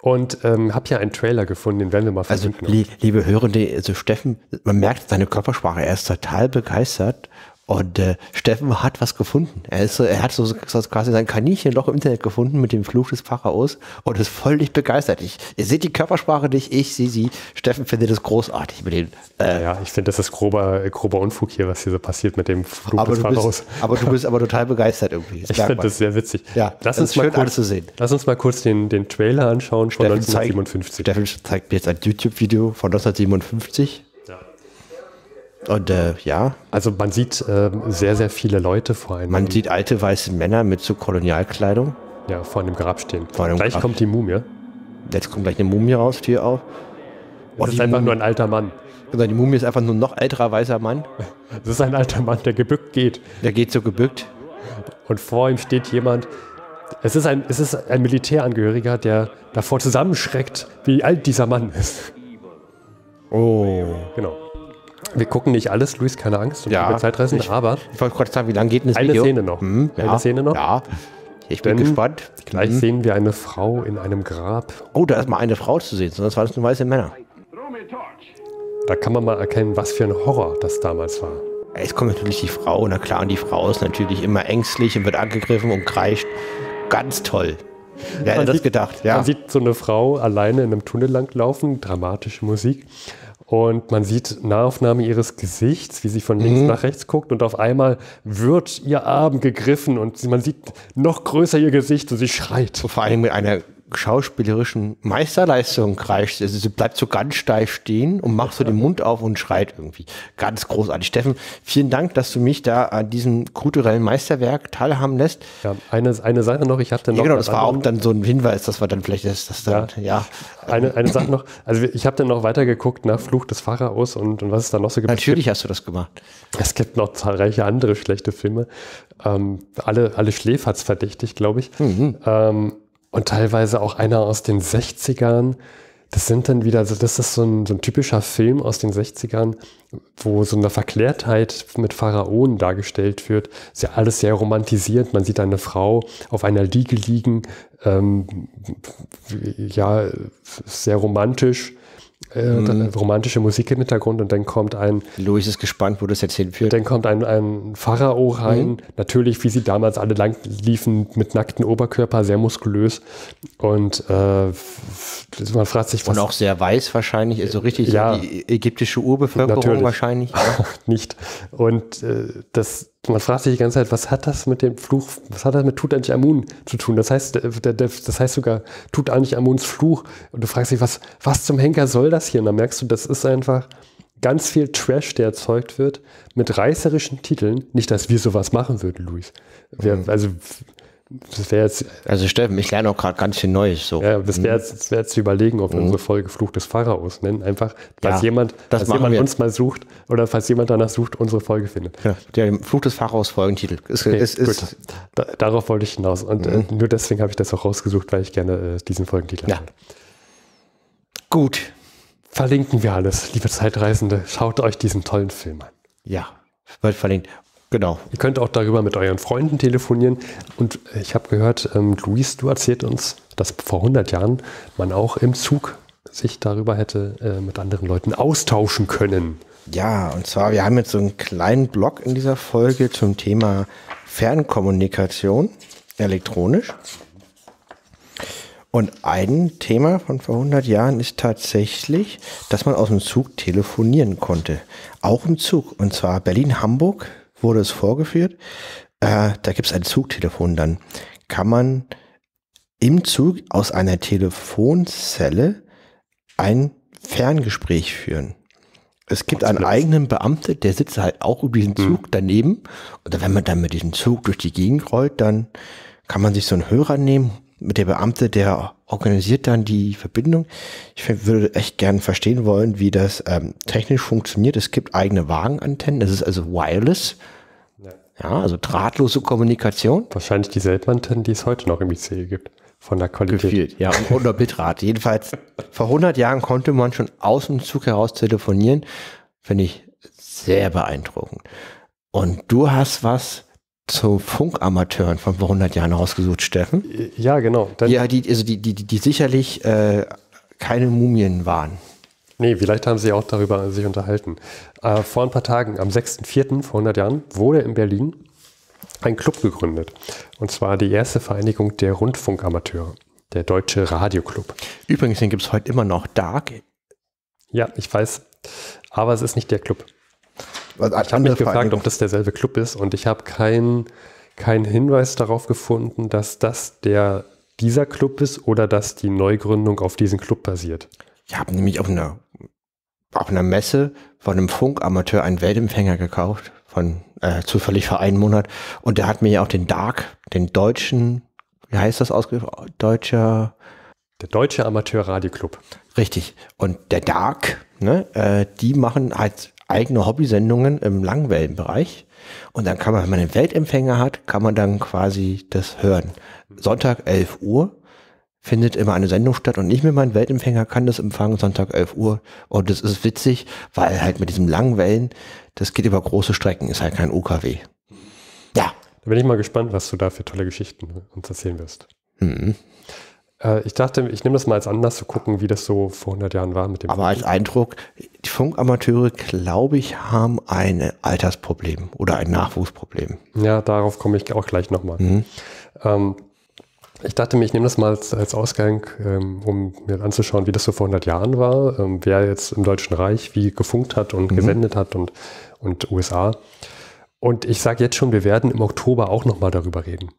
Und ähm, habe ja einen Trailer gefunden, den werden wir mal also, verlinken. Also, li liebe Hörende, also Steffen, man merkt seine Körpersprache, er ist total begeistert und äh, Steffen hat was gefunden. Er, ist so, er hat so, so quasi sein Kaninchenloch im Internet gefunden mit dem Fluch des Pharaos und ist völlig begeistert. Ich, ihr seht die Körpersprache nicht, ich sehe sie. Steffen findet es großartig mit den. Äh, ja, ich finde, das ist grober, grober Unfug hier, was hier so passiert mit dem Fluch aber des Pharaos. Bist, aber du bist aber total begeistert irgendwie. Das ich finde das sehr witzig. Ja, lass uns mal schön, kurz, zu sehen. Lass uns mal kurz den, den Trailer anschauen von Steffen 1957. Zeigt, Steffen zeigt mir jetzt ein YouTube-Video von 1957 und äh, ja. Also man sieht äh, sehr, sehr viele Leute vor allem. Man sieht alte weiße Männer mit so Kolonialkleidung. Ja, vor einem Grab stehen. Vor Einem gleich Grab. kommt die Mumie. Jetzt kommt gleich eine Mumie raus, die auch. Oh, das ist einfach Mumie. nur ein alter Mann. Genau, die Mumie ist einfach nur ein noch älterer weißer Mann. Das ist ein alter Mann, der gebückt geht. Der geht so gebückt. Und vor ihm steht jemand. Es ist ein, es ist ein Militärangehöriger, der davor zusammenschreckt, wie alt dieser Mann ist. Oh. Genau. Wir gucken nicht alles, Luis, keine Angst, und ja, Zeitreisen, ich, aber. Ich wollte gerade sagen, wie lange geht denn das eine Video? Szene noch. Hm, ja, eine Szene noch. Ja. Ich bin Denn gespannt. Gleich mhm. sehen wir eine Frau in einem Grab. Oh, da ist mal eine Frau zu sehen, sonst waren es nur weiße Männer. Da kann man mal erkennen, was für ein Horror das damals war. Es kommt natürlich die Frau, na klar, und die Frau ist natürlich immer ängstlich und wird angegriffen und kreischt. Ganz toll. Wer hätte das gedacht? Ja. Man sieht so eine Frau alleine in einem Tunnel langlaufen, dramatische Musik. Und man sieht Nahaufnahme ihres Gesichts, wie sie von links mhm. nach rechts guckt und auf einmal wird ihr Arm gegriffen und man sieht noch größer ihr Gesicht und sie schreit. Vor allem mit einer schauspielerischen Meisterleistung reicht. Also sie bleibt so ganz steif stehen und macht so den Mund auf und schreit irgendwie. Ganz großartig. Steffen, vielen Dank, dass du mich da an diesem kulturellen Meisterwerk teilhaben lässt. Ja, eine, eine Sache noch, ich hatte noch. Ja, genau, das war auch dann so ein Hinweis, dass wir dann vielleicht das, das dann, ja. ja eine, eine Sache noch, also ich habe dann noch weitergeguckt nach Fluch des Pharaos und, und was es da noch so gibt. Natürlich hast du das gemacht. Es gibt noch zahlreiche andere schlechte Filme. Ähm, alle, alle Schläferz verdächtig, glaube ich. Mhm. Ähm, und teilweise auch einer aus den 60ern. Das sind dann wieder, also das ist so ein, so ein typischer Film aus den 60ern, wo so eine Verklärtheit mit Pharaonen dargestellt wird. Ist ja alles sehr romantisiert. Man sieht eine Frau auf einer Liege liegen, ähm, ja, sehr romantisch äh, mhm. romantische Musik im Hintergrund und dann kommt ein. Louis ist gespannt, wo das jetzt hinführt. Dann kommt ein, ein Pharao rein, mhm. natürlich, wie sie damals alle lang liefen, mit nacktem Oberkörper, sehr muskulös. Und äh, man fragt sich, was. Und auch sehr weiß wahrscheinlich, also richtig ja, die ägyptische Urbevölkerung natürlich. wahrscheinlich. Ja. Nicht. Und äh, das man fragt sich die ganze Zeit, was hat das mit dem Fluch, was hat das mit Tutanchamun zu tun? Das heißt, das heißt sogar Tutanchamuns Fluch. Und du fragst dich, was, was zum Henker soll das hier? Und dann merkst du, das ist einfach ganz viel Trash, der erzeugt wird, mit reißerischen Titeln. Nicht, dass wir sowas machen würden, Luis. Wir, mhm. Also das wäre jetzt. Also Steffen, ich lerne auch gerade ganz viel Neues. So. Ja, das wäre jetzt, mhm. wär jetzt zu überlegen, ob wir mhm. unsere Folge Fluch des Pharaos nennen. Einfach, falls ja, jemand, falls jemand uns mal sucht oder falls jemand danach sucht, unsere Folge findet. Ja, genau, der Fluch des Pharaos Folgentitel. Ist, okay, ist, ist da, darauf wollte ich hinaus. Und äh, mhm. äh, nur deswegen habe ich das auch rausgesucht, weil ich gerne äh, diesen Folgentitel ja. habe. Gut. Verlinken wir alles, liebe Zeitreisende. Schaut euch diesen tollen Film an. Ja, wird verlinkt. Genau. Ihr könnt auch darüber mit euren Freunden telefonieren. Und ich habe gehört, ähm, Luis, du erzählt uns, dass vor 100 Jahren man auch im Zug sich darüber hätte äh, mit anderen Leuten austauschen können. Ja, und zwar, wir haben jetzt so einen kleinen Blog in dieser Folge zum Thema Fernkommunikation elektronisch. Und ein Thema von vor 100 Jahren ist tatsächlich, dass man aus dem Zug telefonieren konnte. Auch im Zug. Und zwar Berlin-Hamburg wurde es vorgeführt. Äh, da gibt es ein Zugtelefon dann. Kann man im Zug aus einer Telefonzelle ein Ferngespräch führen. Es gibt einen eigenen Beamten, der sitzt halt auch über diesen mhm. Zug mhm. daneben. Oder wenn man dann mit diesem Zug durch die Gegend rollt, dann kann man sich so einen Hörer nehmen, mit der Beamte, der organisiert dann die Verbindung. Ich würde echt gerne verstehen wollen, wie das ähm, technisch funktioniert. Es gibt eigene Wagenantennen, das ist also wireless. Ja. ja also drahtlose Kommunikation. Wahrscheinlich dieselben Antennen, die es heute noch im ICE gibt. Von der Qualität. Gefühlt, ja, und unter Bitrate. Jedenfalls, vor 100 Jahren konnte man schon aus dem Zug heraus telefonieren. Finde ich sehr beeindruckend. Und du hast was zu Funkamateuren von vor 100 Jahren rausgesucht, Steffen. Ja, genau. Dann ja, die, also die, die, die sicherlich äh, keine Mumien waren. Nee, vielleicht haben sie auch darüber sich unterhalten. Äh, vor ein paar Tagen, am 6.4. vor 100 Jahren, wurde in Berlin ein Club gegründet. Und zwar die erste Vereinigung der Rundfunkamateure, der Deutsche Radioclub. Übrigens, den gibt es heute immer noch Dark. Ja, ich weiß. Aber es ist nicht der Club. Was ich habe mich Fragen. gefragt, ob das derselbe Club ist und ich habe keinen kein Hinweis darauf gefunden, dass das der dieser Club ist oder dass die Neugründung auf diesen Club basiert. Ich habe nämlich auf einer, auf einer Messe von einem Funkamateur einen Weltempfänger gekauft, von äh, zufällig vor einem Monat. Und der hat mir ja auch den Dark, den deutschen, wie heißt das ausgegriffen? Deutscher. Der Deutsche Amateurradioclub. Richtig. Und der Dark, ne, äh, die machen halt eigene Hobbysendungen im Langwellenbereich. Und dann kann man, wenn man einen Weltempfänger hat, kann man dann quasi das hören. Sonntag 11 Uhr findet immer eine Sendung statt und nicht mehr mein Weltempfänger kann das empfangen, Sonntag 11 Uhr. Und das ist witzig, weil halt mit diesem Langwellen, das geht über große Strecken, ist halt kein UKW. Ja. Da bin ich mal gespannt, was du da für tolle Geschichten uns erzählen wirst. Mhm. Äh, ich dachte, ich nehme das mal als Anlass zu gucken, wie das so vor 100 Jahren war mit dem. Aber als Eindruck, die Funkamateure, glaube ich, haben ein Altersproblem oder ein Nachwuchsproblem. Ja, darauf komme ich auch gleich nochmal. Mhm. Ähm, ich dachte mir, ich nehme das mal als, als Ausgang, ähm, um mir anzuschauen, wie das so vor 100 Jahren war, ähm, wer jetzt im Deutschen Reich wie gefunkt hat und mhm. gesendet hat und, und USA. Und ich sage jetzt schon, wir werden im Oktober auch nochmal darüber reden.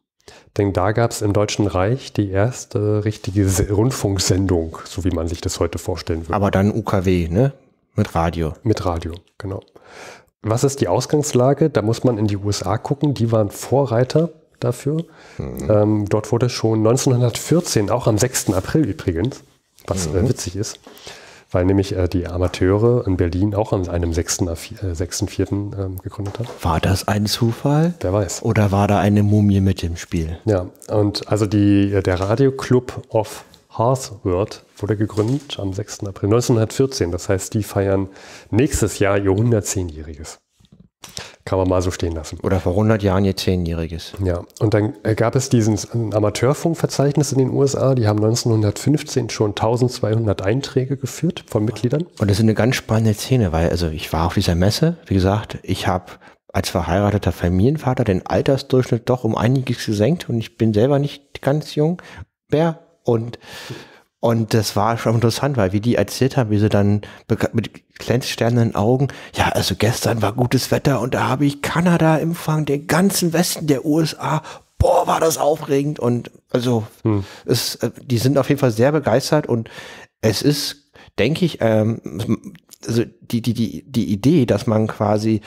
Denn da gab es im Deutschen Reich die erste richtige Rundfunksendung, so wie man sich das heute vorstellen würde. Aber dann UKW, ne? Mit Radio. Mit Radio, genau. Was ist die Ausgangslage? Da muss man in die USA gucken. Die waren Vorreiter dafür. Mhm. Ähm, dort wurde schon 1914, auch am 6. April übrigens, was äh, mhm. äh, witzig ist, weil nämlich äh, die Amateure in Berlin auch an einem 6.4. Äh, äh ähm, gegründet haben. War das ein Zufall? Wer weiß. Oder war da eine Mumie mit im Spiel? Ja, und also die, äh, der Radioclub of Harsworth wurde gegründet am 6. April 1914. Das heißt, die feiern nächstes Jahr ihr 110-jähriges. Kann man mal so stehen lassen. Oder vor 100 Jahren ihr Zehnjähriges. Ja, und dann äh, gab es dieses Amateurfunkverzeichnis in den USA. Die haben 1915 schon 1200 Einträge geführt von Mitgliedern. Und das ist eine ganz spannende Szene, weil also ich war auf dieser Messe. Wie gesagt, ich habe als verheirateter Familienvater den Altersdurchschnitt doch um einiges gesenkt und ich bin selber nicht ganz jung mehr und und das war schon interessant, weil wie die erzählt haben, wie sie dann mit glänzsternenden Augen, ja, also gestern war gutes Wetter und da habe ich Kanada empfangen, den ganzen Westen der USA. Boah, war das aufregend. Und also, hm. es, äh, die sind auf jeden Fall sehr begeistert und es ist, denke ich, ähm, also die, die, die, die Idee, dass man quasi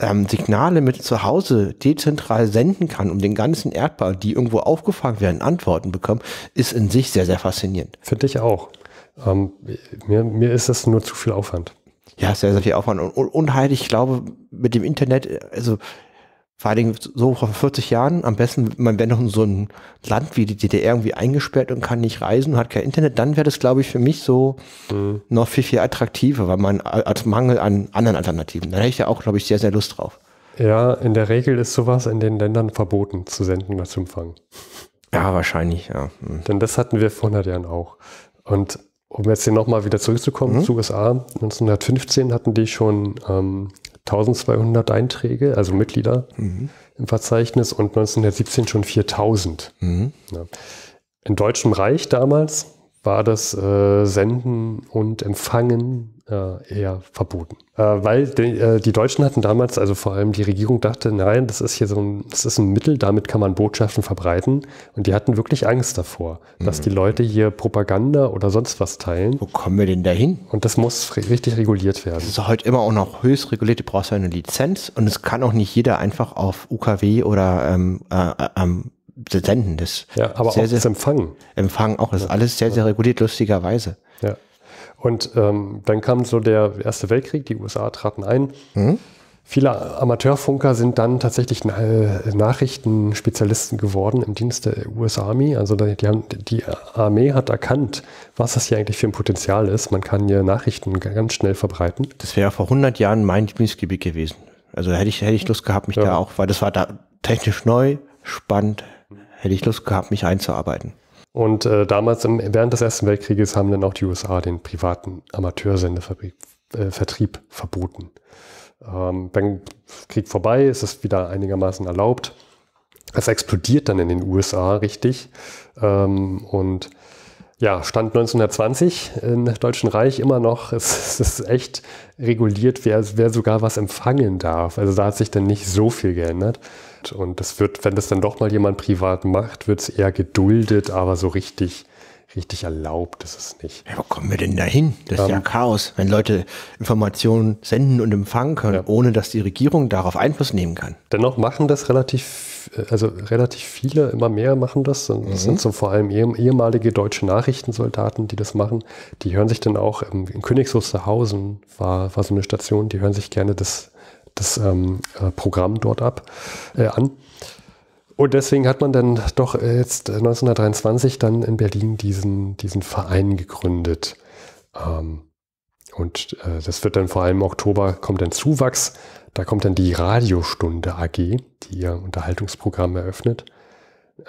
ähm, Signale mit zu Hause dezentral senden kann, um den ganzen Erdball, die irgendwo aufgefangen werden, Antworten bekommen, ist in sich sehr, sehr faszinierend. Finde ich auch. Ähm, mir, mir ist das nur zu viel Aufwand. Ja, sehr, sehr viel Aufwand. Und, unheilig, halt, ich glaube, mit dem Internet, also vor allen Dingen so vor 40 Jahren, am besten, man wäre noch in so ein Land wie die DDR irgendwie eingesperrt und kann nicht reisen und hat kein Internet, dann wäre das, glaube ich, für mich so mhm. noch viel, viel attraktiver, weil man äh, als Mangel an anderen Alternativen, da hätte ich ja auch, glaube ich, sehr, sehr Lust drauf. Ja, in der Regel ist sowas in den Ländern verboten zu senden oder zu empfangen. Ja, wahrscheinlich, ja. Mhm. Denn das hatten wir vor 100 Jahren auch. Und um jetzt hier nochmal wieder zurückzukommen mhm. zu USA, 1915 hatten die schon ähm, 1200 Einträge, also Mitglieder mhm. im Verzeichnis und 1917 schon 4000. Mhm. Ja. In Deutschem Reich damals war das äh, Senden und Empfangen äh, eher verboten. Äh, weil de, äh, die Deutschen hatten damals, also vor allem die Regierung dachte, nein, das ist hier so ein, das ist ein Mittel, damit kann man Botschaften verbreiten. Und die hatten wirklich Angst davor, mhm. dass die Leute hier Propaganda oder sonst was teilen. Wo kommen wir denn da hin? Und das muss re richtig reguliert werden. Das ist heute immer auch noch höchst reguliert, du brauchst ja eine Lizenz und es kann auch nicht jeder einfach auf UKW oder ähm, äh, äh, ähm Senden, das ja, aber sehr, auch das Empfangen. Empfangen auch, das ist alles sehr, sehr reguliert, lustigerweise. Ja. Und ähm, dann kam so der Erste Weltkrieg, die USA traten ein. Mhm. Viele Amateurfunker sind dann tatsächlich äh, Nachrichtenspezialisten geworden im Dienst der US Army. Also die, haben, die, Armee hat erkannt, was das hier eigentlich für ein Potenzial ist. Man kann hier Nachrichten ganz schnell verbreiten. Das wäre vor 100 Jahren mein Dienstgebiet gewesen. Also hätte ich, hätte ich mhm. Lust gehabt, mich ja. da auch, weil das war da technisch neu, spannend, hätte ich Lust gehabt, mich einzuarbeiten. Und äh, damals, im, während des Ersten Weltkrieges, haben dann auch die USA den privaten Amateursendevertrieb äh, verboten. Ähm, wenn Krieg vorbei ist, es wieder einigermaßen erlaubt. Es explodiert dann in den USA richtig. Ähm, und ja, Stand 1920 im Deutschen Reich immer noch, es, es ist echt reguliert, wer, wer sogar was empfangen darf. Also da hat sich dann nicht so viel geändert. Und, und das wird, wenn das dann doch mal jemand privat macht, wird es eher geduldet, aber so richtig, richtig erlaubt ist es nicht. Ja, wo kommen wir denn da hin? Das ähm, ist ja ähm. Chaos, wenn Leute Informationen senden und empfangen können, ja. ohne dass die Regierung darauf Einfluss nehmen kann. Dennoch machen das relativ, also relativ viele, immer mehr machen das. Das mhm. sind so vor allem ehemalige deutsche Nachrichtensoldaten, die das machen. Die hören sich dann auch, in Königs Wusterhausen war, war so eine Station, die hören sich gerne das das ähm, äh, Programm dort ab äh, an. Und deswegen hat man dann doch äh, jetzt 1923 äh, dann in Berlin diesen, diesen Verein gegründet. Ähm, und äh, das wird dann vor allem im Oktober kommt dann Zuwachs. Da kommt dann die Radiostunde AG, die ihr Unterhaltungsprogramm eröffnet.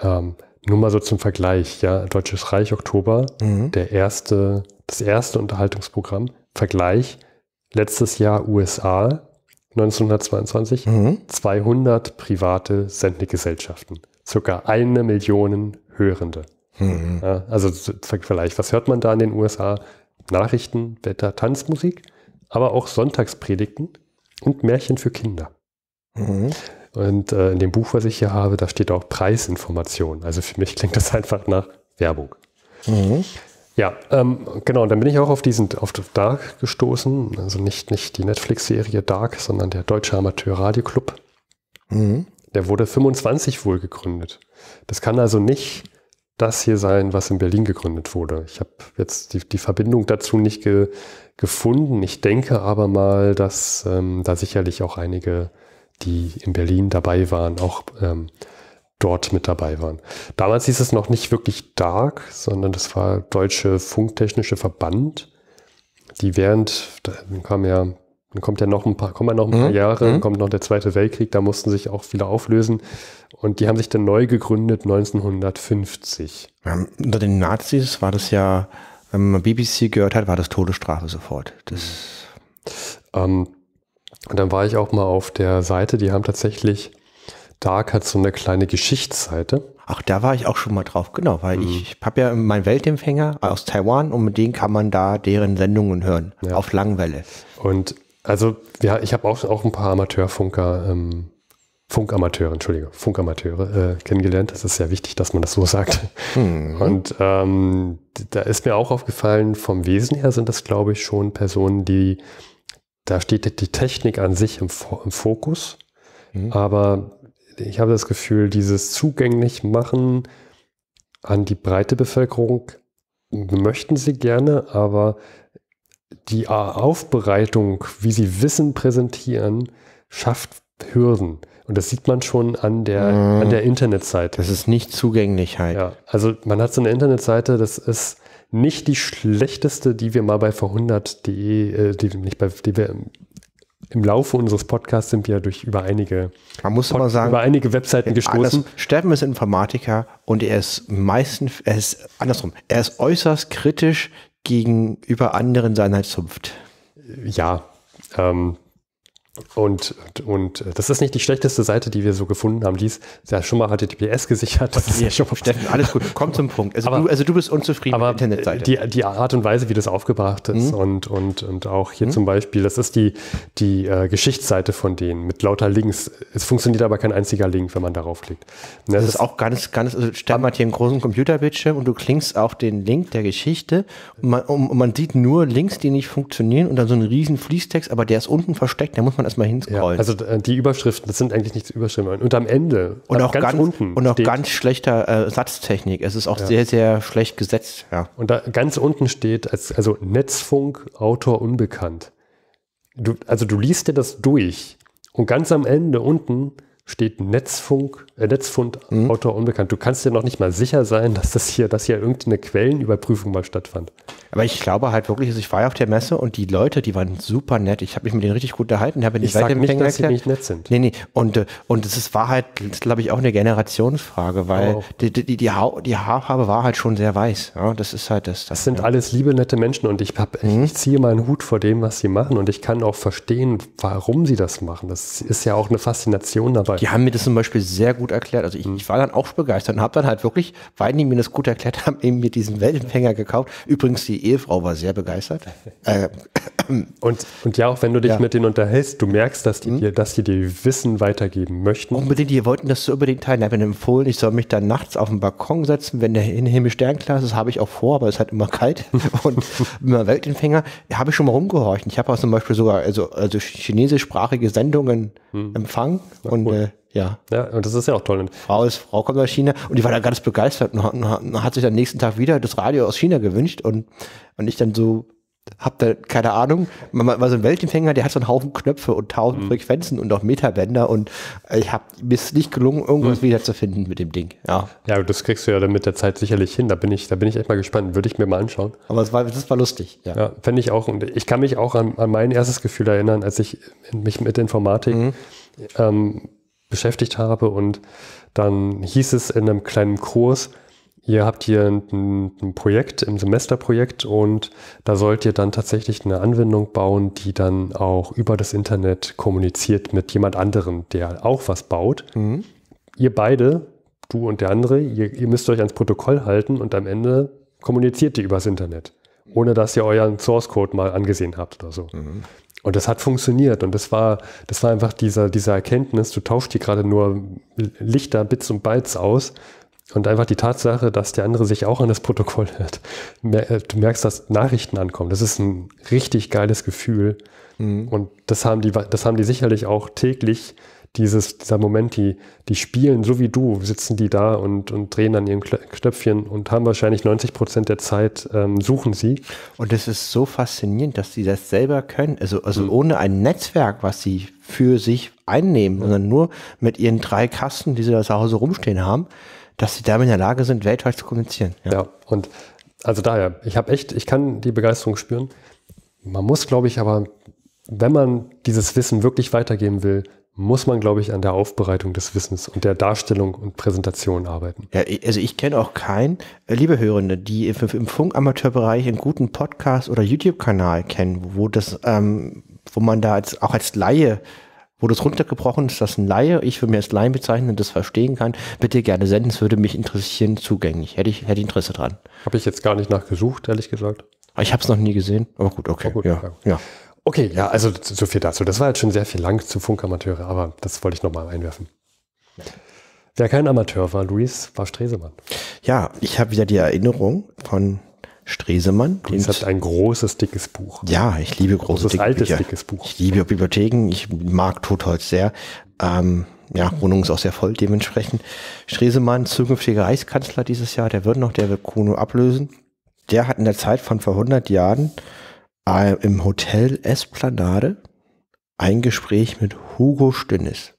Ähm, nur mal so zum Vergleich, ja, Deutsches Reich Oktober, mhm. der erste, das erste Unterhaltungsprogramm. Vergleich, letztes Jahr USA, 1922 mhm. 200 private Sendegesellschaften, circa eine Million Hörende. Mhm. Ja, also vielleicht, was hört man da in den USA? Nachrichten, Wetter, Tanzmusik, aber auch Sonntagspredigten und Märchen für Kinder. Mhm. Und äh, in dem Buch, was ich hier habe, da steht auch Preisinformation. Also für mich klingt das einfach nach Werbung. Mhm. Ja, ähm, genau, und dann bin ich auch auf diesen, auf Dark gestoßen. Also nicht, nicht die Netflix-Serie Dark, sondern der Deutsche Amateur Radio Club. Mhm. Der wurde 25 wohl gegründet. Das kann also nicht das hier sein, was in Berlin gegründet wurde. Ich habe jetzt die, die, Verbindung dazu nicht ge, gefunden. Ich denke aber mal, dass ähm, da sicherlich auch einige, die in Berlin dabei waren, auch ähm, dort mit dabei waren. Damals hieß es noch nicht wirklich Dark, sondern das war Deutsche Funktechnische Verband, die während, dann kam ja, dann kommt ja noch ein paar, kommen ja noch ein paar mhm. Jahre, mhm. kommt noch der Zweite Weltkrieg, da mussten sich auch viele auflösen. Und die haben sich dann neu gegründet 1950. Ja, unter den Nazis war das ja, wenn man BBC gehört hat, war das Todesstrafe sofort. Das ähm, und dann war ich auch mal auf der Seite, die haben tatsächlich Dark hat so eine kleine Geschichtsseite. Ach, da war ich auch schon mal drauf, genau, weil mhm. ich habe ja meinen Weltempfänger aus Taiwan und mit denen kann man da deren Sendungen hören, ja. auf Langwelle. Und also, ja, ich habe auch, auch ein paar Amateurfunker, ähm, Funkamateure, Entschuldige, Funkamateure äh, kennengelernt. Das ist ja wichtig, dass man das so sagt. Mhm. Und ähm, da ist mir auch aufgefallen, vom Wesen her sind das, glaube ich, schon Personen, die, da steht die Technik an sich im, im Fokus, mhm. aber ich habe das Gefühl, dieses zugänglich machen an die breite Bevölkerung möchten sie gerne, aber die Aufbereitung, wie sie Wissen präsentieren, schafft Hürden. Und das sieht man schon an der, mhm. an der Internetseite. Das ist nicht Zugänglichkeit. Ja, also man hat so eine Internetseite, das ist nicht die schlechteste, die wir mal bei verhundert.de, äh, die nicht bei, die wir im Laufe unseres Podcasts sind wir durch über einige, Man muss Pod aber sagen, über einige Webseiten gestoßen. Steffen ist Informatiker und er ist meistens, er ist andersrum, er ist äußerst kritisch gegenüber anderen seiner Zunft. Ja, ähm, und, und äh, das ist nicht die schlechteste Seite, die wir so gefunden haben. Die ist ja schon mal HTTPS gesichert. Das okay, ist ja Steffen, alles gut. Komm zum Punkt. Also, aber, du, also du bist unzufrieden aber mit der Internetseite. Die, die Art und Weise, wie das aufgebracht ist mhm. und, und, und auch hier mhm. zum Beispiel, das ist die, die äh, Geschichtsseite von denen mit lauter Links. Es funktioniert aber kein einziger Link, wenn man darauf klickt. Ne, das, das ist, ist auch ganz, ganz, also stell hat hier einen großen Computerbildschirm und du klingst auf den Link der Geschichte und man, und man sieht nur Links, die nicht funktionieren und dann so einen riesen Fließtext, aber der ist unten versteckt, da muss man man erstmal hinscrollen. Ja, also äh, die Überschriften, das sind eigentlich nichts Überschriften. Und am Ende, und auch ganz, ganz unten. Und auch steht, ganz schlechter äh, Satztechnik. Es ist auch ja. sehr, sehr schlecht gesetzt. Ja. Und da ganz unten steht, als, also Netzfunk, Autor unbekannt. Du, also du liest dir das durch und ganz am Ende unten steht Netzfunk, äh, Netzfund, mhm. Autor unbekannt. Du kannst dir noch nicht mal sicher sein, dass das hier, dass hier irgendeine Quellenüberprüfung mal stattfand. Aber ich glaube halt wirklich, also ich war ja auf der Messe und die Leute, die waren super nett. Ich habe mich mit denen richtig gut unterhalten, habe nicht weiter nicht, dass erklärt. sie nicht nett sind. Nee, nee. Und, äh, und das war halt, glaube ich, auch eine Generationsfrage, weil oh. die, die, die, die, ha die, Haarfarbe war halt schon sehr weiß. Ja, das ist halt das. Das, das sind ja. alles liebe, nette Menschen und ich, hab, mhm. ich ziehe meinen Hut vor dem, was sie machen und ich kann auch verstehen, warum sie das machen. Das ist ja auch eine Faszination dabei. Die haben mir das zum Beispiel sehr gut erklärt. Also ich, mhm. ich war dann auch begeistert und habe dann halt wirklich, weil die mir das gut erklärt haben, eben mir diesen Weltenfänger gekauft. Übrigens, die Ehefrau war sehr begeistert. Äh, und, und ja, auch wenn du dich ja. mit denen unterhältst, du merkst, dass die, mhm. dir, dass die dir Wissen weitergeben möchten. Unbedingt, die wollten das so unbedingt teilen. Ich habe ihnen empfohlen, ich soll mich dann nachts auf den Balkon setzen, wenn der Himmel sternklar ist. Das habe ich auch vor, aber es ist halt immer kalt und immer Weltempfänger. Habe ich schon mal rumgehorcht. Ich habe auch zum Beispiel sogar also, also chinesischsprachige Sendungen mhm. empfangen. Und cool. äh, ja. Ja, und das ist ja auch toll. Frau ist, Frau kommt aus China und die war da ganz begeistert und hat, hat sich am nächsten Tag wieder das Radio aus China gewünscht und, und ich dann so, hab da keine Ahnung, man war so ein Weltempfänger, der hat so einen Haufen Knöpfe und tausend mhm. Frequenzen und auch Meterbänder und ich hab mir ist nicht gelungen, irgendwas mhm. wiederzufinden mit dem Ding. Ja. ja, das kriegst du ja dann mit der Zeit sicherlich hin. Da bin ich, da bin ich echt mal gespannt. Würde ich mir mal anschauen. Aber es war, das war lustig. Ja, ja fände ich auch. Und ich kann mich auch an, an mein erstes Gefühl erinnern, als ich mich mit Informatik mhm. ähm, beschäftigt habe. Und dann hieß es in einem kleinen Kurs, ihr habt hier ein, ein, Projekt, ein Semesterprojekt und da sollt ihr dann tatsächlich eine Anwendung bauen, die dann auch über das Internet kommuniziert mit jemand anderem, der auch was baut. Mhm. Ihr beide, du und der andere, ihr, ihr müsst euch ans Protokoll halten und am Ende kommuniziert ihr übers Internet ohne dass ihr euren Source Code mal angesehen habt oder so. Mhm. Und das hat funktioniert. Und das war, das war einfach dieser, dieser Erkenntnis, du tauschst hier gerade nur Lichter, Bits und Bytes aus. Und einfach die Tatsache, dass der andere sich auch an das Protokoll hört. Äh, du merkst, dass Nachrichten ankommen. Das ist ein richtig geiles Gefühl. Mhm. Und das haben die, das haben die sicherlich auch täglich dieses, dieser Moment, die, die spielen so wie du, sitzen die da und, und drehen an ihren Knöpfchen und haben wahrscheinlich 90 Prozent der Zeit, ähm, suchen sie. Und es ist so faszinierend, dass sie das selber können, also, also mhm. ohne ein Netzwerk, was sie für sich einnehmen, mhm. sondern nur mit ihren drei Kasten, die sie da zu Hause rumstehen haben, dass sie damit in der Lage sind, weltweit zu kommunizieren. Ja, ja und also daher, ich habe echt, ich kann die Begeisterung spüren. Man muss, glaube ich, aber wenn man dieses Wissen wirklich weitergeben will, muss man, glaube ich, an der Aufbereitung des Wissens und der Darstellung und Präsentation arbeiten. Ja, also ich kenne auch keinen, äh, liebe Hörende, die im, Funkamateurbereich einen guten Podcast oder YouTube-Kanal kennen, wo das, ähm, wo man da als, auch als Laie, wo das runtergebrochen ist, dass ein Laie, ich würde mir als Laien bezeichnen, das verstehen kann, bitte gerne senden, es würde mich interessieren, zugänglich, hätte ich, hätte Interesse dran. Habe ich jetzt gar nicht nachgesucht, ehrlich gesagt. Ich habe es noch nie gesehen, aber gut, okay. Oh, gut, ja. ja. ja. Okay, ja, also so viel dazu. Das war jetzt schon sehr viel lang zu Funkamateure, aber das wollte ich nochmal einwerfen. Wer kein Amateur war, Luis, war Stresemann. Ja, ich habe wieder die Erinnerung von Stresemann. Luis hat ein großes, dickes Buch. Ja, ich liebe große, großes, dicke altes, Bücher. dickes Buch. Ich liebe Bibliotheken, ich mag Totholz sehr. Ähm, ja, Wohnung ist auch sehr voll dementsprechend. Stresemann, zukünftiger Reichskanzler dieses Jahr, der wird noch, der wird Kuno ablösen. Der hat in der Zeit von vor 100 Jahren äh, im Hotel Esplanade ein Gespräch mit Hugo Stünnes.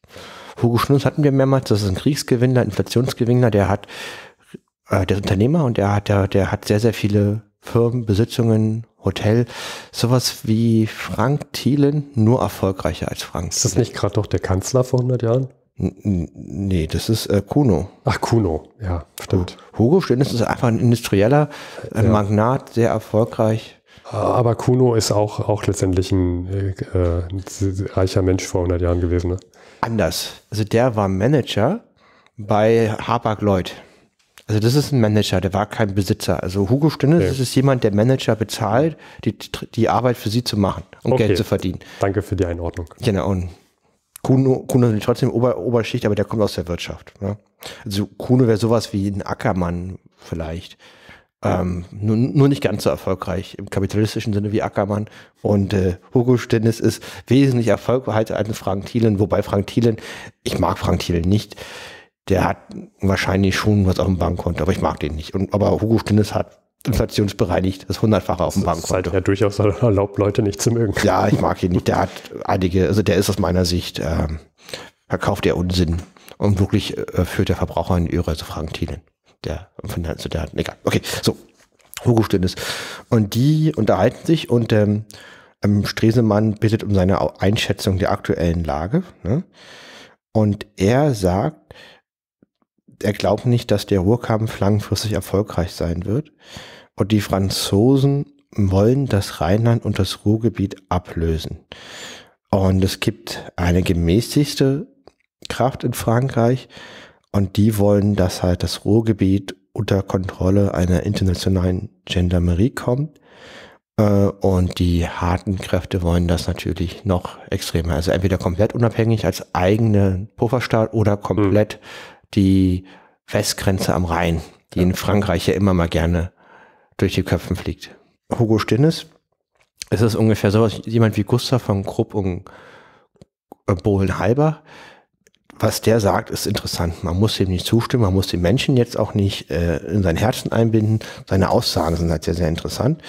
Hugo Stünnes hatten wir mehrmals, das ist ein Kriegsgewinner, Inflationsgewinner, der hat, äh, der ist Unternehmer und der hat, der, der hat sehr, sehr viele Firmen, Besitzungen, Hotel, sowas wie Frank Thielen, nur erfolgreicher als Frank. Ist das nicht gerade doch der Kanzler vor 100 Jahren? nee, das ist äh, Kuno. Ach, Kuno, ja, stimmt. Hugo Stündes ist einfach ein industrieller äh, ja. Magnat, sehr erfolgreich. Aber Kuno ist auch, auch letztendlich ein, äh, ein reicher Mensch vor 100 Jahren gewesen. Ne? Anders. Also der war Manager bei Habak Lloyd. Also das ist ein Manager, der war kein Besitzer. Also Hugo Stinnes okay. ist jemand, der Manager bezahlt, die, die Arbeit für sie zu machen und um okay. Geld zu verdienen. Danke für die Einordnung. Genau. Und Kuno, Kuno ist trotzdem Ober, Oberschicht, aber der kommt aus der Wirtschaft. Ne? Also Kuno wäre sowas wie ein Ackermann vielleicht. Ähm, nur, nur, nicht ganz so erfolgreich im kapitalistischen Sinne wie Ackermann. Und äh, Hugo Stennis ist wesentlich erfolgreicher als Frank Thielen, wobei Frank Thielen, ich mag Frank Thielen nicht, der hat wahrscheinlich schon was auf dem Bankkonto, aber ich mag den nicht. Und, aber Hugo Stennis hat inflationsbereinigt, das hundertfache auf dem Bankkonto. Das ist halt ja durchaus erlaubt, Leute nicht zu mögen. Ja, ich mag ihn nicht. Der hat einige, also der ist aus meiner Sicht, äh, verkauft er Unsinn und wirklich äh, führt der Verbraucher in die Irre, also Frank Thielen der von der Soldaten, egal. Okay, so, Hugo Stinnes. Und die unterhalten sich und ähm, ähm Stresemann bittet um seine Einschätzung der aktuellen Lage. Ne? Und er sagt, er glaubt nicht, dass der Ruhrkampf langfristig erfolgreich sein wird. Und die Franzosen wollen das Rheinland und das Ruhrgebiet ablösen. Und es gibt eine gemäßigste Kraft in Frankreich, und die wollen, dass halt das Ruhrgebiet unter Kontrolle einer internationalen Gendarmerie kommt. Äh, und die harten Kräfte wollen das natürlich noch extremer. Also entweder komplett unabhängig als eigene Pufferstaat oder komplett mhm. die Westgrenze am Rhein, die ja. in Frankreich ja immer mal gerne durch die Köpfen fliegt. Hugo Stinnes, es ist ungefähr sowas, jemand wie Gustav von Krupp und äh, Bohlen-Halber, was der sagt, ist interessant. Man muss ihm nicht zustimmen, man muss den Menschen jetzt auch nicht äh, in sein Herzen einbinden. Seine Aussagen sind halt sehr, sehr interessant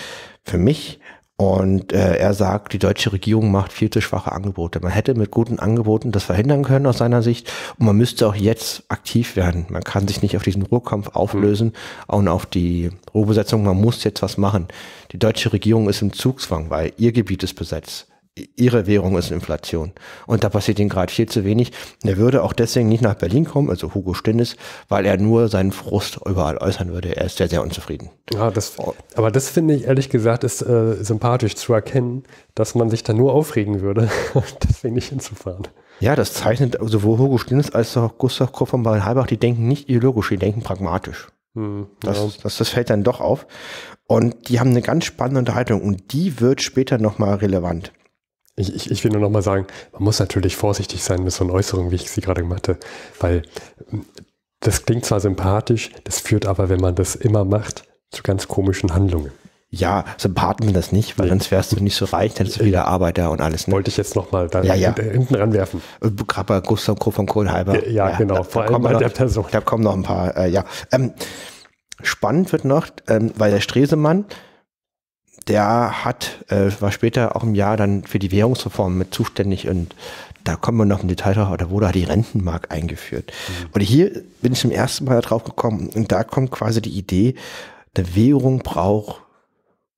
für mich. Und äh, er sagt, die deutsche Regierung macht viel zu schwache Angebote. Man hätte mit guten Angeboten das verhindern können aus seiner Sicht. Und man müsste auch jetzt aktiv werden. Man kann sich nicht auf diesen Ruhrkampf auflösen mhm. und auf die Ruhrbesetzung. Man muss jetzt was machen. Die deutsche Regierung ist im Zugzwang, weil ihr Gebiet ist besetzt ihre Währung ist Inflation. Und da passiert ihnen gerade viel zu wenig. Er würde auch deswegen nicht nach Berlin kommen, also Hugo Stinnes, weil er nur seinen Frust überall äußern würde. Er ist sehr, sehr unzufrieden. Ja, das, aber das finde ich ehrlich gesagt ist äh, sympathisch zu erkennen, dass man sich da nur aufregen würde, deswegen nicht hinzufahren. Ja, das zeichnet sowohl Hugo Stinnes als auch Gustav Krupp von Baden-Halbach, die denken nicht ideologisch, die denken pragmatisch. Hm, das, ja. das, das fällt dann doch auf. Und die haben eine ganz spannende Unterhaltung und die wird später nochmal relevant. Ich, ich, ich will nur noch mal sagen, man muss natürlich vorsichtig sein mit so einer Äußerung, wie ich sie gerade gemacht habe, weil hm, das klingt zwar sympathisch, das führt aber, wenn man das immer macht, zu ganz komischen Handlungen. Ja, sympathen wir das nicht, weil nee. sonst wärst du nicht so reich, dann hättest du wieder Arbeiter und alles. Ne? Wollte ich jetzt noch mal da ja, ja. hinten ranwerfen. Äh, gerade bei Gustav Kohl von Kohlhalber. Ja, ja, genau, da, vor da allem bei noch, der Person. Da kommen noch ein paar, äh, ja. Ähm, spannend wird noch, ähm, weil der Stresemann, der hat, äh, war später auch im Jahr dann für die Währungsreform mit zuständig und da kommen wir noch im Detail drauf, da wurde halt die Rentenmark eingeführt. Mhm. Und hier bin ich zum ersten Mal drauf gekommen und da kommt quasi die Idee, eine Währung braucht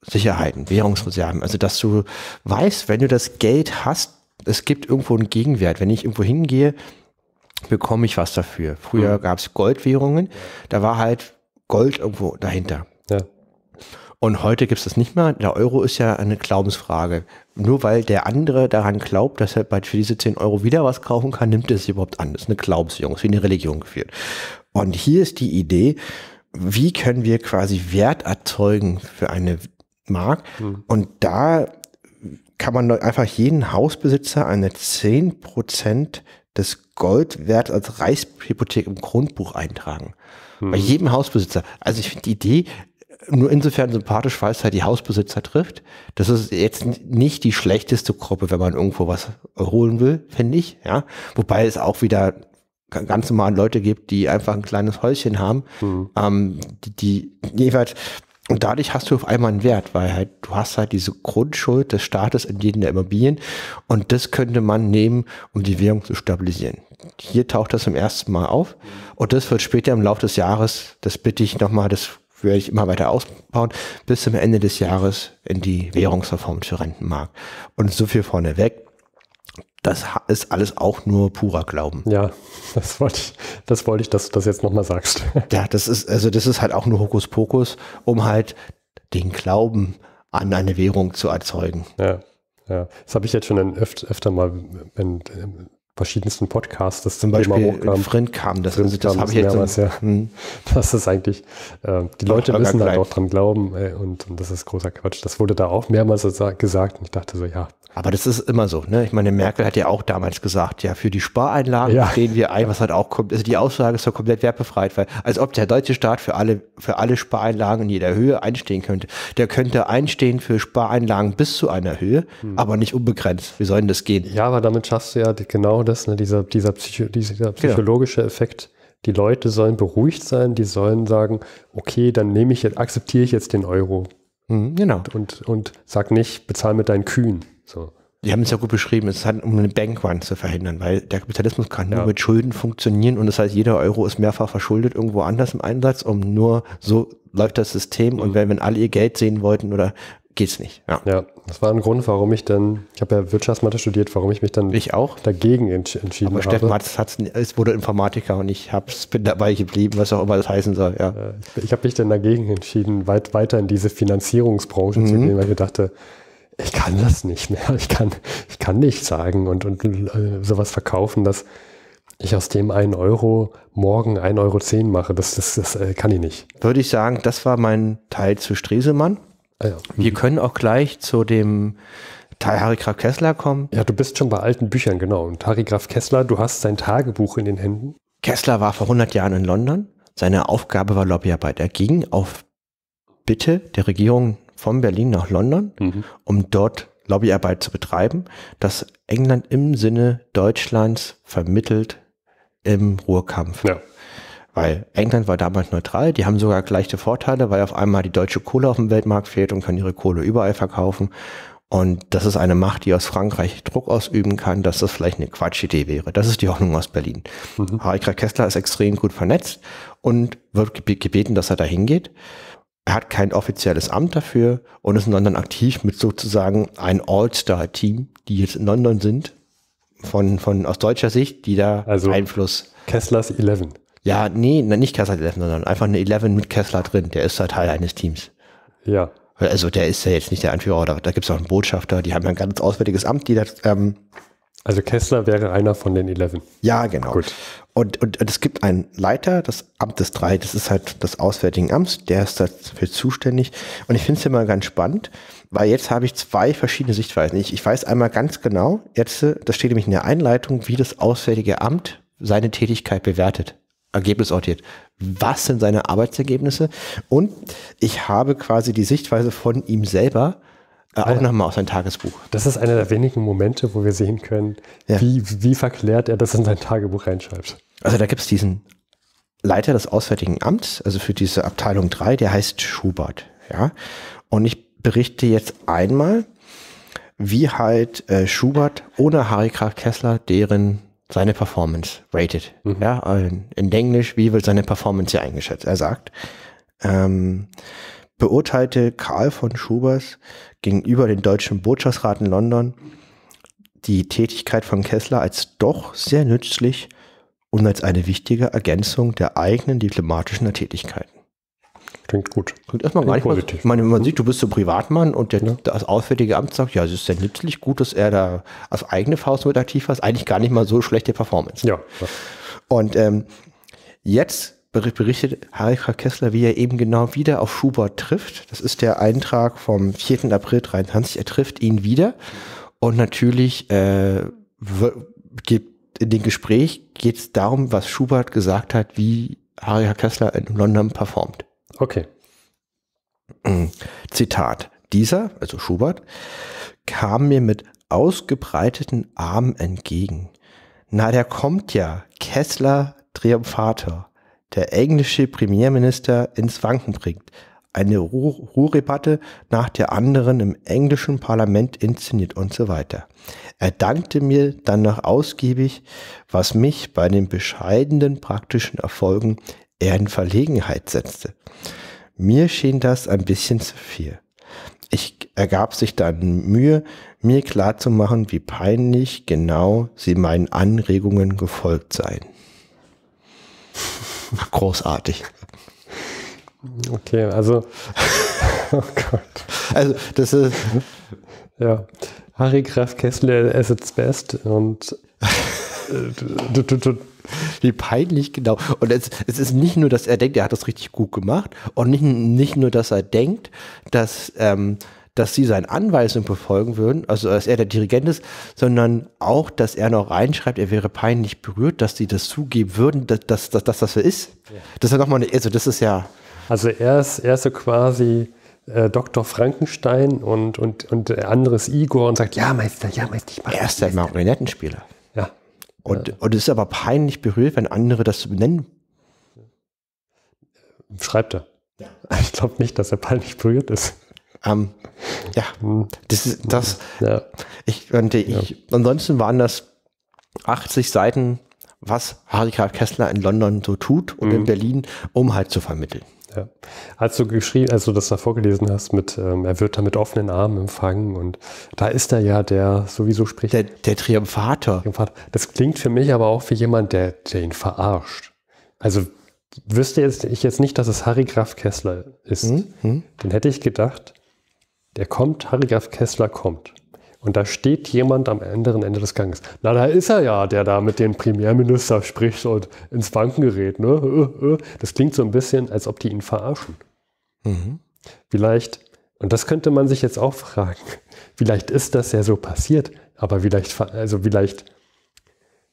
Sicherheiten, Währungsreserven. Also, dass du weißt, wenn du das Geld hast, es gibt irgendwo einen Gegenwert. Wenn ich irgendwo hingehe, bekomme ich was dafür. Früher mhm. gab es Goldwährungen, da war halt Gold irgendwo dahinter. Und heute gibt es das nicht mehr. Der Euro ist ja eine Glaubensfrage. Nur weil der andere daran glaubt, dass er bald für diese 10 Euro wieder was kaufen kann, nimmt er es überhaupt an. Das ist eine Glaubensjung, ist wie eine Religion geführt. Und hier ist die Idee, wie können wir quasi Wert erzeugen für eine Mark? Mhm. Und da kann man einfach jeden Hausbesitzer eine 10% des Goldwerts als Reichshypothek im Grundbuch eintragen. Mhm. Bei hm. jedem Hausbesitzer. Also ich finde die Idee nur insofern sympathisch, weil es halt die Hausbesitzer trifft. Das ist jetzt nicht die schlechteste Gruppe, wenn man irgendwo was holen will, finde ich. Ja, wobei es auch wieder ganz normalen Leute gibt, die einfach ein kleines Häuschen haben, mhm. ähm, die, die jeweils und dadurch hast du auf einmal einen Wert, weil halt du hast halt diese Grundschuld des Staates in jedem der Immobilien und das könnte man nehmen, um die Währung zu stabilisieren. Hier taucht das zum ersten Mal auf und das wird später im Laufe des Jahres, das bitte ich nochmal, das werde ich immer weiter ausbauen, bis zum Ende des Jahres in die Währungsreform für Rentenmarkt. Und so viel vorneweg. Das ist alles auch nur purer Glauben. Ja, das wollte ich, das wollte ich dass du das jetzt nochmal sagst. Ja, das ist, also das ist halt auch nur Hokuspokus, um halt den Glauben an eine Währung zu erzeugen. Ja. Ja, das habe ich jetzt schon öfter, öfter mal, wenn verschiedensten Podcasts das zum Beispiel hochkam. Friend kam das, Friend das habe ich jetzt mehrmals, ja. Hm. das ist eigentlich äh, die Leute müssen da halt auch dran glauben ey, äh, und, und, das ist großer Quatsch das wurde da auch mehrmals gesagt und ich dachte so ja aber das ist immer so. Ne? Ich meine, Merkel hat ja auch damals gesagt, ja, für die Spareinlagen ja. stehen wir ein, was halt auch kommt. Also die Aussage ist doch komplett wertbefreit, weil als ob der deutsche Staat für alle, für alle Spareinlagen in jeder Höhe einstehen könnte. Der könnte einstehen für Spareinlagen bis zu einer Höhe, hm. aber nicht unbegrenzt. Wie soll denn das gehen? Ja, aber damit schaffst du ja genau das, ne? dieser, dieser, Psycho dieser genau. psychologische genau. Effekt. Die Leute sollen beruhigt sein, die sollen sagen, okay, dann nehme ich jetzt, akzeptiere ich jetzt den Euro. Hm, genau. Und, und sag nicht, bezahl mit deinen Kühen. So. Sie haben es ja gut beschrieben, es hat um eine Bankrun zu verhindern, weil der Kapitalismus kann nur ja. mit Schulden funktionieren und das heißt, jeder Euro ist mehrfach verschuldet irgendwo anders im Einsatz um nur so läuft das System mhm. und wenn, wenn alle ihr Geld sehen wollten oder geht's nicht. Ja. ja, das war ein Grund, warum ich dann, ich habe ja Wirtschaftsmathe studiert, warum ich mich dann ich auch. dagegen ents entschieden Aber habe. Aber Steffen es wurde Informatiker und ich hab's, bin dabei geblieben, was auch immer das heißen soll. Ja. Ich habe mich dann dagegen entschieden, weit weiter in diese Finanzierungsbranche mhm. zu gehen, weil ich dachte, ich kann das nicht mehr. Ich kann, ich kann nicht sagen und, und äh, sowas verkaufen, dass ich aus dem einen Euro morgen 1,10 Euro zehn mache. Das, das, das äh, kann ich nicht. Würde ich sagen, das war mein Teil zu Stresemann. Ah, ja. Wir mhm. können auch gleich zu dem Teil Harry Graf Kessler kommen. Ja, du bist schon bei alten Büchern, genau. Und Harry Graf Kessler, du hast sein Tagebuch in den Händen. Kessler war vor 100 Jahren in London. Seine Aufgabe war Lobbyarbeit. Er ging auf Bitte der Regierung von Berlin nach London, mhm. um dort Lobbyarbeit zu betreiben, dass England im Sinne Deutschlands vermittelt im Ruhrkampf. Ja. Weil England war damals neutral, die haben sogar gleiche Vorteile, weil auf einmal die deutsche Kohle auf dem Weltmarkt fehlt und können ihre Kohle überall verkaufen. Und das ist eine Macht, die aus Frankreich Druck ausüben kann, dass das vielleicht eine Quatschidee wäre. Das ist die Hoffnung aus Berlin. Mhm. Harry Kessler ist extrem gut vernetzt und wird gebeten, dass er da hingeht. Er hat kein offizielles Amt dafür und ist in London aktiv mit sozusagen ein All-Star-Team, die jetzt in London sind, von, von aus deutscher Sicht, die da also Einfluss. Kesslers 11. Ja, nee, nicht Kessler 11, sondern einfach eine 11 mit Kessler drin. Der ist da halt Teil eines Teams. Ja. Also der ist ja jetzt nicht der Anführer, da, da gibt es auch einen Botschafter, die haben ja ein ganz auswärtiges Amt, die das ähm, also Kessler wäre einer von den 11. Ja, genau. Gut. Und, und, und es gibt einen Leiter des Amtes 3, das ist halt das Auswärtigen Amts, der ist dafür halt zuständig. Und ich finde es immer ganz spannend, weil jetzt habe ich zwei verschiedene Sichtweisen. Ich, ich weiß einmal ganz genau, jetzt, das steht nämlich in der Einleitung, wie das Auswärtige Amt seine Tätigkeit bewertet ergebnisorientiert. Was sind seine Arbeitsergebnisse? Und ich habe quasi die Sichtweise von ihm selber, äh, auch nochmal aus seinem Tagesbuch. Das ist einer der wenigen Momente, wo wir sehen können, ja. wie, wie verklärt er das in sein Tagebuch reinschreibt. Also da gibt es diesen Leiter des Auswärtigen Amts, also für diese Abteilung 3, der heißt Schubert. Ja? Und ich berichte jetzt einmal, wie halt äh, Schubert ohne Harry Graf Kessler deren seine Performance rated. Mhm. Ja, in, in Englisch, wie wird seine Performance hier eingeschätzt? Er sagt, ähm, beurteilte Karl von Schubers gegenüber dem deutschen Botschaftsrat in London die Tätigkeit von Kessler als doch sehr nützlich und als eine wichtige Ergänzung der eigenen diplomatischen Tätigkeiten. Klingt gut. Klingt erstmal Klingt gar nicht positiv. Mal, man, man sieht, du bist so Privatmann und der, ja. das Auswärtige Amt sagt, ja, es ist sehr nützlich gut, dass er da auf eigene Faust mit aktiv war. Ist eigentlich gar nicht mal so schlechte Performance. Ja. Und ähm, jetzt berichtet Harika Kessler, wie er eben genau wieder auf Schubert trifft. Das ist der Eintrag vom 4. April 23. Er trifft ihn wieder und natürlich äh, gibt in dem Gespräch geht es darum, was Schubert gesagt hat, wie Harika Kessler in London performt. Okay. Mm, Zitat. Dieser, also Schubert, kam mir mit ausgebreiteten Armen entgegen. Na, der kommt ja. Kessler Triumphator der englische Premierminister ins Wanken bringt. Eine Ruhrdebatte nach der anderen im englischen Parlament inszeniert und so weiter. Er dankte mir danach ausgiebig, was mich bei den bescheidenen praktischen Erfolgen eher in Verlegenheit setzte. Mir schien das ein bisschen zu viel. Ich ergab sich dann Mühe, mir klarzumachen, wie peinlich genau sie meinen Anregungen gefolgt seien. großartig. Okay, also. Oh Gott. Also, das ist. Ja. Harry Graf Kessler at its best und. Äh, Wie peinlich, genau. Und es, es ist nicht nur, dass er denkt, er hat das richtig gut gemacht und nicht, nicht nur, dass er denkt, dass ähm, dass sie seine Anweisung befolgen würden, also dass er der Dirigent ist, sondern auch, dass er noch reinschreibt, er wäre peinlich berührt, dass sie das zugeben würden, dass, dass, dass, dass das so ist. Ja. Das ist ja nochmal eine, also das ist ja. Also er ist, er ist so quasi äh, Dr. Frankenstein und, und, und anderes Igor und sagt, ja Meister, ja Meister, ich mache Er ist ein Marionettenspieler. Ja. Und, ja. und es ist aber peinlich berührt, wenn andere das benennen. Schreibt er. Ja. Ich glaube nicht, dass er peinlich berührt ist. Ähm, ja, hm. das ist das. Ja. Ich, und ich, ja. ansonsten waren das 80 Seiten, was Harry Graf Kessler in London so tut und mhm. in Berlin, um halt zu vermitteln. Ja. Als du geschrieben, als das da vorgelesen hast, mit ähm, er wird da mit offenen Armen empfangen und da ist er ja, der sowieso spricht. Der, der Triumphator. Das klingt für mich aber auch wie jemand, der, der ihn verarscht. Also wüsste jetzt, ich jetzt nicht, dass es Harry Graf Kessler ist. Mhm. Hm? Dann hätte ich gedacht, der kommt, Harigaf Kessler kommt. Und da steht jemand am anderen Ende des Ganges. Na, da ist er ja, der da mit dem Premierminister spricht und ins Banken gerät. Ne? Äh, äh. Das klingt so ein bisschen, als ob die ihn verarschen. Mhm. Vielleicht, und das könnte man sich jetzt auch fragen, vielleicht ist das ja so passiert, aber vielleicht, also vielleicht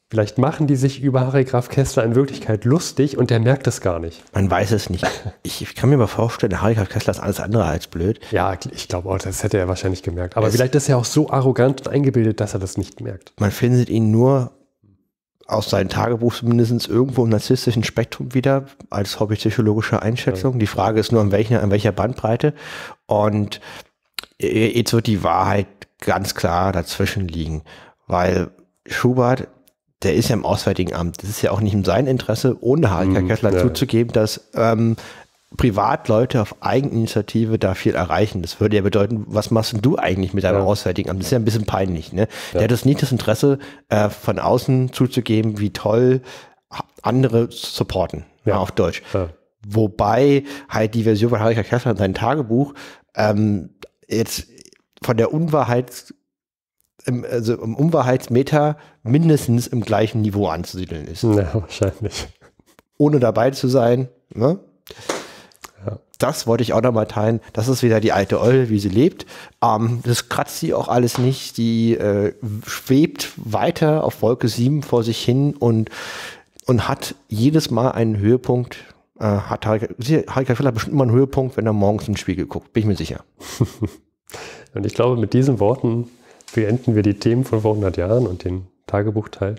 Vielleicht machen die sich über Harry Graf Kessler in Wirklichkeit lustig und der merkt es gar nicht. Man weiß es nicht. Ich, ich kann mir aber vorstellen, Harry Graf Kessler ist alles andere als blöd. Ja, ich glaube auch, das hätte er wahrscheinlich gemerkt. Aber es vielleicht ist er auch so arrogant und eingebildet, dass er das nicht merkt. Man findet ihn nur aus seinem Tagebuch zumindest irgendwo im narzisstischen Spektrum wieder, als hobbypsychologische Einschätzung. Ja. Die Frage ist nur, an, welchen, an welcher Bandbreite. Und äh, jetzt wird die Wahrheit ganz klar dazwischen liegen, weil Schubert der ist ja im Auswärtigen Amt. Das ist ja auch nicht in seinem Interesse, ohne Harika mm, Kessler ja. zuzugeben, dass ähm, Privatleute auf Eigeninitiative da viel erreichen. Das würde ja bedeuten, was machst du eigentlich mit deinem ja. Auswärtigen Amt? Das ist ja ein bisschen peinlich. Ne? Ja. Der hat das nicht das Interesse, äh, von außen zuzugeben, wie toll andere supporten, ja. auf Deutsch. Wobei halt die Version von Harika Kessler in seinem Tagebuch ähm, jetzt von der Unwahrheit im, also im Unwahrheitsmeter mindestens im gleichen Niveau anzusiedeln ist. Ja, wahrscheinlich. Ohne dabei zu sein. Ne? Ja. Das wollte ich auch nochmal teilen. Das ist wieder die alte Eule, wie sie lebt. Ähm, das kratzt sie auch alles nicht. Die äh, schwebt weiter auf Wolke 7 vor sich hin und, und hat jedes Mal einen Höhepunkt. Äh, hat Harika Filler bestimmt immer einen Höhepunkt, wenn er morgens in den Spiegel guckt. Bin ich mir sicher. und ich glaube, mit diesen Worten beenden wir die Themen von vor 100 Jahren und den Tagebuchteil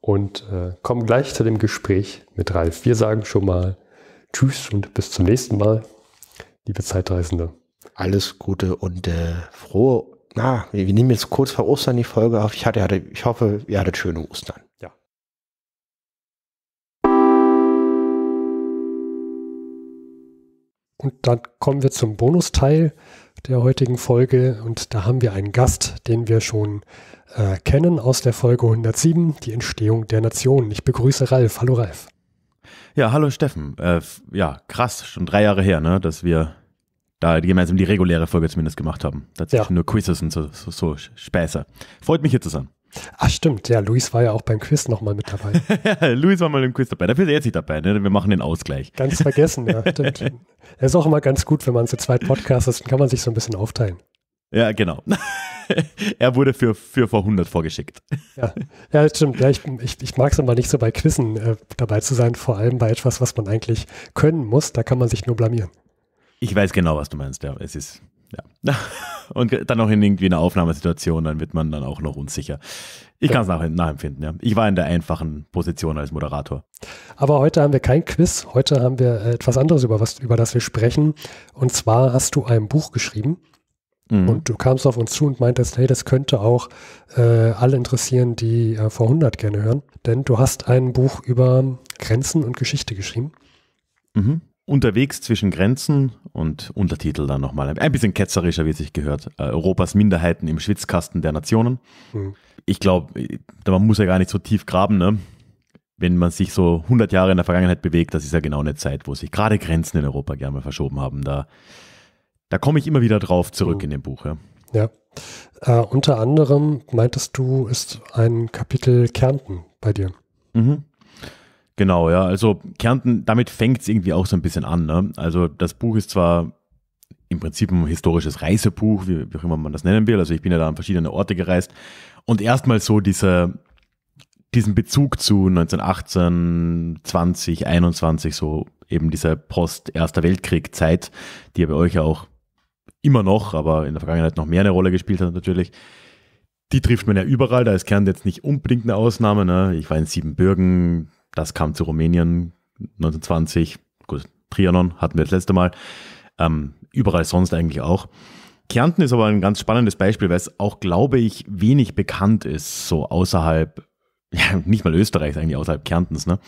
und äh, kommen gleich zu dem Gespräch mit Ralf. Wir sagen schon mal Tschüss und bis zum nächsten Mal, liebe Zeitreisende. Alles Gute und äh, frohe. Na, wir, wir, nehmen jetzt kurz vor Ostern die Folge auf. Ich, hatte, hatte, ich hoffe, ihr hattet schöne Ostern. Ja. Und dann kommen wir zum Bonusteil der heutigen Folge. Und da haben wir einen Gast, den wir schon äh, kennen aus der Folge 107, die Entstehung der Nationen. Ich begrüße Ralf. Hallo Ralf. Ja, hallo Steffen. Äh, ja, krass, schon drei Jahre her, ne, dass wir da gemeinsam die reguläre Folge zumindest gemacht haben. Tatsächlich ja. nur Quizzes und so, so, so Späße. Freut mich hier zu sein. Ach stimmt, ja, Luis war ja auch beim Quiz nochmal mit dabei. Luis war mal im Quiz dabei, dafür ist er jetzt nicht dabei, ne? wir machen den Ausgleich. Ganz vergessen, ja, stimmt. Das ist auch immer ganz gut, wenn man zu zweit Podcast ist, dann kann man sich so ein bisschen aufteilen. Ja, genau. er wurde für, für vor 100 vorgeschickt. Ja, ja stimmt. Ja, ich, ich, ich mag es immer nicht so bei Quizzen äh, dabei zu sein, vor allem bei etwas, was man eigentlich können muss, da kann man sich nur blamieren. Ich weiß genau, was du meinst, ja. Es ist, ja. Und dann auch in irgendwie einer Aufnahmesituation, dann wird man dann auch noch unsicher. Ich kann es nach, nachempfinden, ja. Ich war in der einfachen Position als Moderator. Aber heute haben wir kein Quiz, heute haben wir äh, etwas anderes, über, was, über das wir sprechen. Und zwar hast du ein Buch geschrieben. Mhm. Und du kamst auf uns zu und meintest, hey, das könnte auch äh, alle interessieren, die äh, vor 100 gerne hören. Denn du hast ein Buch über Grenzen und Geschichte geschrieben. Mhm unterwegs zwischen Grenzen und Untertitel dann nochmal. Ein bisschen ketzerischer, wie es sich gehört. Äh, Europas Minderheiten im Schwitzkasten der Nationen. Mhm. Ich glaube, man muss ja gar nicht so tief graben, ne? Wenn man sich so 100 Jahre in der Vergangenheit bewegt, das ist ja genau eine Zeit, wo sich gerade Grenzen in Europa gerne mal verschoben haben. Da, da komme ich immer wieder drauf zurück mhm. in dem Buch. Ja. ja. Äh, unter anderem meintest du, ist ein Kapitel Kärnten bei dir. Mhm. Genau, ja. Also Kärnten, damit fängt es irgendwie auch so ein bisschen an. Ne? Also das Buch ist zwar im Prinzip ein historisches Reisebuch, wie, wie auch immer man das nennen will. Also ich bin ja da an verschiedene Orte gereist und erstmal so diese, diesen Bezug zu 1918, 20, 21, so eben diese Post-Erster Weltkrieg-Zeit, die ja bei euch ja auch immer noch, aber in der Vergangenheit noch mehr eine Rolle gespielt hat natürlich. Die trifft man ja überall, da ist Kärnten jetzt nicht unbedingt eine Ausnahme. Ne? Ich war in Siebenbürgen, das kam zu Rumänien 1920. Gut, Trianon hatten wir das letzte Mal. Ähm, überall sonst eigentlich auch. Kärnten ist aber ein ganz spannendes Beispiel, weil es auch, glaube ich, wenig bekannt ist, so außerhalb, ja, nicht mal Österreichs, eigentlich außerhalb Kärntens, ne?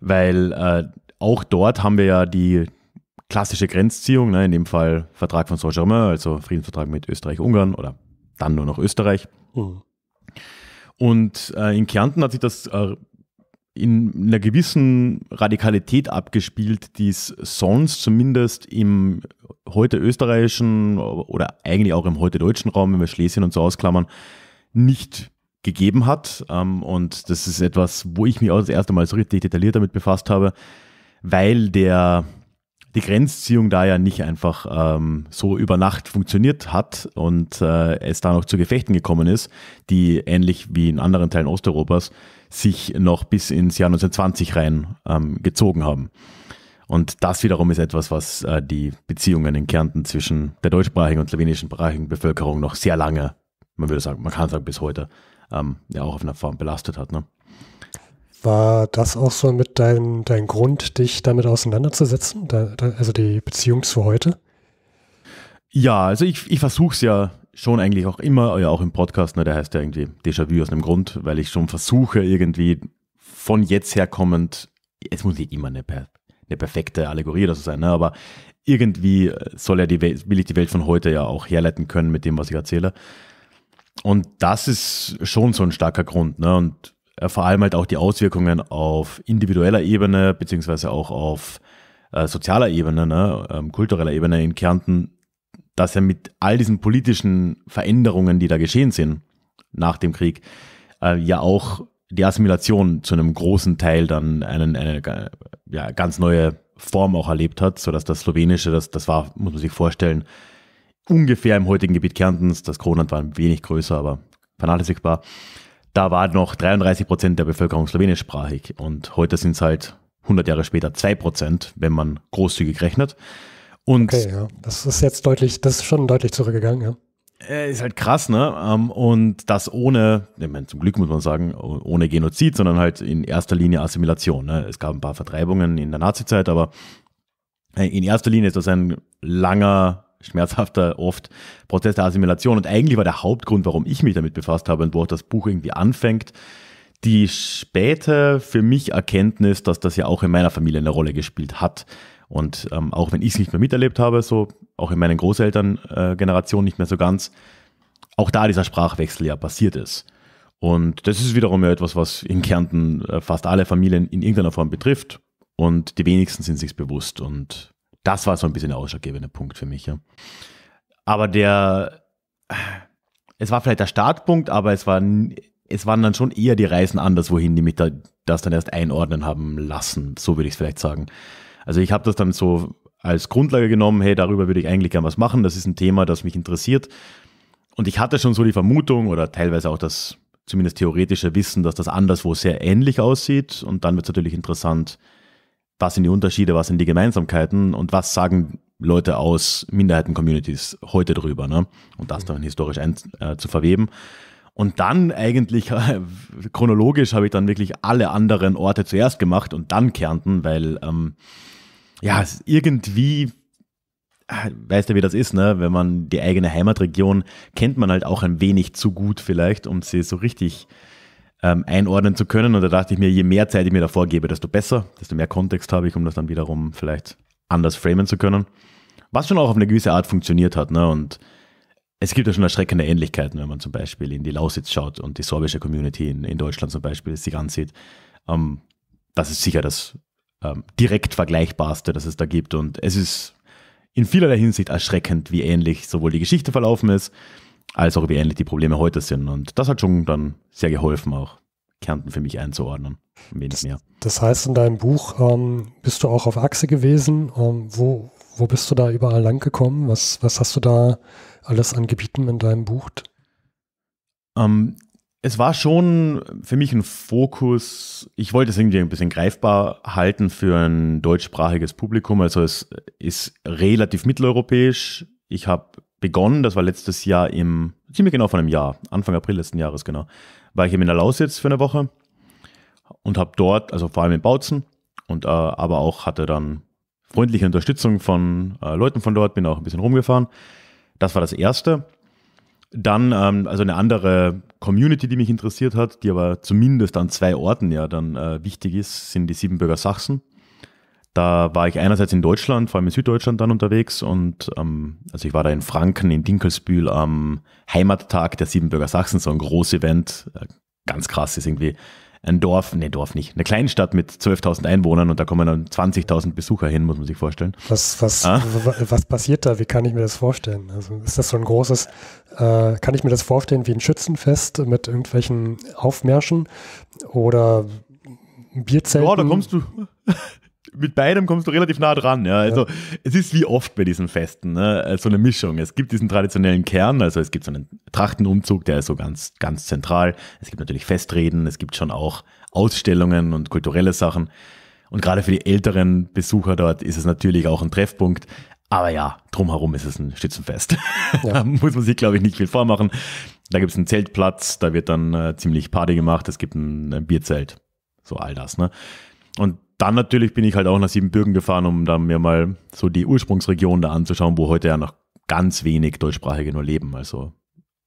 Weil äh, auch dort haben wir ja die klassische Grenzziehung, ne? in dem Fall Vertrag von Saint-Germain, also Friedensvertrag mit Österreich-Ungarn oder dann nur noch Österreich. Mhm. Und äh, in Kärnten hat sich das äh, in einer gewissen Radikalität abgespielt, die es sonst zumindest im heute österreichischen oder eigentlich auch im heute deutschen Raum, wenn wir Schlesien und so ausklammern, nicht gegeben hat. Ähm, und das ist etwas, wo ich mich auch das erste Mal so richtig detailliert damit befasst habe, weil der, die Grenzziehung da ja nicht einfach ähm, so über Nacht funktioniert hat und äh, es da noch zu Gefechten gekommen ist, die ähnlich wie in anderen Teilen Osteuropas sich noch bis ins Jahr 1920 rein ähm, gezogen haben. Und das wiederum ist etwas, was äh, die Beziehungen in Kärnten zwischen der deutschsprachigen und slowenischsprachigen Bevölkerung noch sehr lange, man würde sagen, man kann sagen bis heute, ähm, ja auch auf einer Form belastet hat. Ne? War das auch so mit dein, dein Grund, dich damit auseinanderzusetzen? Da, da, also die Beziehung zu heute? Ja, also ich, ich versuche es ja schon eigentlich auch immer, ja auch im Podcast, ne, der heißt ja irgendwie Déjà-vu aus einem Grund, weil ich schon versuche irgendwie von jetzt her kommend, es muss nicht immer eine, eine perfekte Allegorie oder so sein, ne, aber irgendwie soll ja die Welt, will ich die Welt von heute ja auch herleiten können mit dem, was ich erzähle. Und das ist schon so ein starker Grund, ne, und äh, vor allem halt auch die Auswirkungen auf individueller Ebene, beziehungsweise auch auf äh, sozialer Ebene, ne, ähm, kultureller Ebene in Kärnten dass er mit all diesen politischen Veränderungen, die da geschehen sind nach dem Krieg, äh, ja auch die Assimilation zu einem großen Teil dann einen, eine ja, ganz neue Form auch erlebt hat, sodass das Slowenische, das, das war, muss man sich vorstellen, ungefähr im heutigen Gebiet Kärntens, das Kronland war ein wenig größer, aber vernachlässigbar, da war noch 33 Prozent der Bevölkerung slowenischsprachig und heute sind es halt 100 Jahre später 2 Prozent, wenn man großzügig rechnet. Und okay, ja. Das ist jetzt deutlich, das ist schon deutlich zurückgegangen, ja. Äh, ist halt krass, ne? Ähm, und das ohne, ich meine, zum Glück muss man sagen, ohne Genozid, sondern halt in erster Linie Assimilation. Ne? Es gab ein paar Vertreibungen in der Nazizeit, aber äh, in erster Linie ist das ein langer, schmerzhafter, oft Prozess der Assimilation. Und eigentlich war der Hauptgrund, warum ich mich damit befasst habe und wo auch das Buch irgendwie anfängt, die späte für mich Erkenntnis, dass das ja auch in meiner Familie eine Rolle gespielt hat. Und ähm, auch wenn ich es nicht mehr miterlebt habe, so auch in meinen Großeltern-Generation äh, nicht mehr so ganz, auch da dieser Sprachwechsel ja passiert ist. Und das ist wiederum ja etwas, was in Kärnten äh, fast alle Familien in irgendeiner Form betrifft. Und die wenigsten sind sich bewusst. Und das war so ein bisschen der ausschlaggebende Punkt für mich. Ja. Aber der, es war vielleicht der Startpunkt, aber es, war, es waren dann schon eher die Reisen anderswohin, die mich da, das dann erst einordnen haben lassen. So würde ich es vielleicht sagen. Also ich habe das dann so als Grundlage genommen, hey, darüber würde ich eigentlich gern was machen, das ist ein Thema, das mich interessiert. Und ich hatte schon so die Vermutung oder teilweise auch das zumindest theoretische Wissen, dass das anderswo sehr ähnlich aussieht. Und dann wird es natürlich interessant, was sind die Unterschiede, was sind die Gemeinsamkeiten und was sagen Leute aus Minderheiten-Communities heute darüber. Ne? Und das dann historisch ein, äh, zu verweben. Und dann eigentlich äh, chronologisch habe ich dann wirklich alle anderen Orte zuerst gemacht und dann Kärnten, weil ähm, ja, irgendwie ah, weißt du, wie das ist, ne? Wenn man die eigene Heimatregion kennt, man halt auch ein wenig zu gut vielleicht, um sie so richtig ähm, einordnen zu können. Und da dachte ich mir, je mehr Zeit ich mir davor gebe, desto besser, desto mehr Kontext habe ich, um das dann wiederum vielleicht anders framen zu können. Was schon auch auf eine gewisse Art funktioniert hat, ne? Und es gibt ja schon erschreckende Ähnlichkeiten, wenn man zum Beispiel in die Lausitz schaut und die sorbische Community in, in Deutschland zum Beispiel sich ansieht. Ähm, das ist sicher das ähm, direkt vergleichbarste, das es da gibt. Und es ist in vielerlei Hinsicht erschreckend, wie ähnlich sowohl die Geschichte verlaufen ist, als auch wie ähnlich die Probleme heute sind. Und das hat schon dann sehr geholfen, auch Kärnten für mich einzuordnen. Wenig das, mehr. Das heißt, in deinem Buch ähm, bist du auch auf Achse gewesen. Ähm, wo, wo bist du da überall lang gekommen? Was, was hast du da alles an Gebieten in deinem Buch? Ähm, es war schon für mich ein Fokus. Ich wollte es irgendwie ein bisschen greifbar halten für ein deutschsprachiges Publikum. Also es ist relativ mitteleuropäisch. Ich habe begonnen, das war letztes Jahr im, ziemlich genau vor einem Jahr, Anfang April letzten Jahres genau, war ich eben in der Lausitz für eine Woche und habe dort, also vor allem in Bautzen, und äh, aber auch hatte dann freundliche Unterstützung von äh, Leuten von dort, bin auch ein bisschen rumgefahren. Das war das Erste. Dann, ähm, also eine andere Community, die mich interessiert hat, die aber zumindest an zwei Orten ja dann äh, wichtig ist, sind die Siebenbürger Sachsen. Da war ich einerseits in Deutschland, vor allem in Süddeutschland dann unterwegs und ähm, also ich war da in Franken, in Dinkelsbühl am Heimattag der Siebenbürger Sachsen, so ein großes Event, äh, ganz krass ist irgendwie ein Dorf, ne Dorf nicht, eine Kleinstadt mit 12.000 Einwohnern und da kommen dann 20.000 Besucher hin, muss man sich vorstellen. Was, was, ah. was passiert da? Wie kann ich mir das vorstellen? Also ist das so ein großes, äh, kann ich mir das vorstellen wie ein Schützenfest mit irgendwelchen Aufmärschen oder Bierzelten? Ja, da kommst du, mit beidem kommst du relativ nah dran. Ja. Also ja. es ist wie oft bei diesen Festen ne? Äh, so eine Mischung. Es gibt diesen traditionellen Kern, also es gibt so einen Trachtenumzug, der ist so ganz, ganz zentral. Es gibt natürlich Festreden, es gibt schon auch Ausstellungen und kulturelle Sachen. Und gerade für die älteren Besucher dort ist es natürlich auch ein Treffpunkt. Aber ja, drumherum ist es ein Schützenfest. Ja. da muss man sich, glaube ich, nicht viel vormachen. Da gibt es einen Zeltplatz, da wird dann äh, ziemlich Party gemacht, es gibt ein, ein Bierzelt, so all das. Ne? Und dann natürlich bin ich halt auch nach Siebenbürgen gefahren, um dann mir mal so die Ursprungsregion da anzuschauen, wo heute ja noch ganz wenig Deutschsprachige nur leben. Also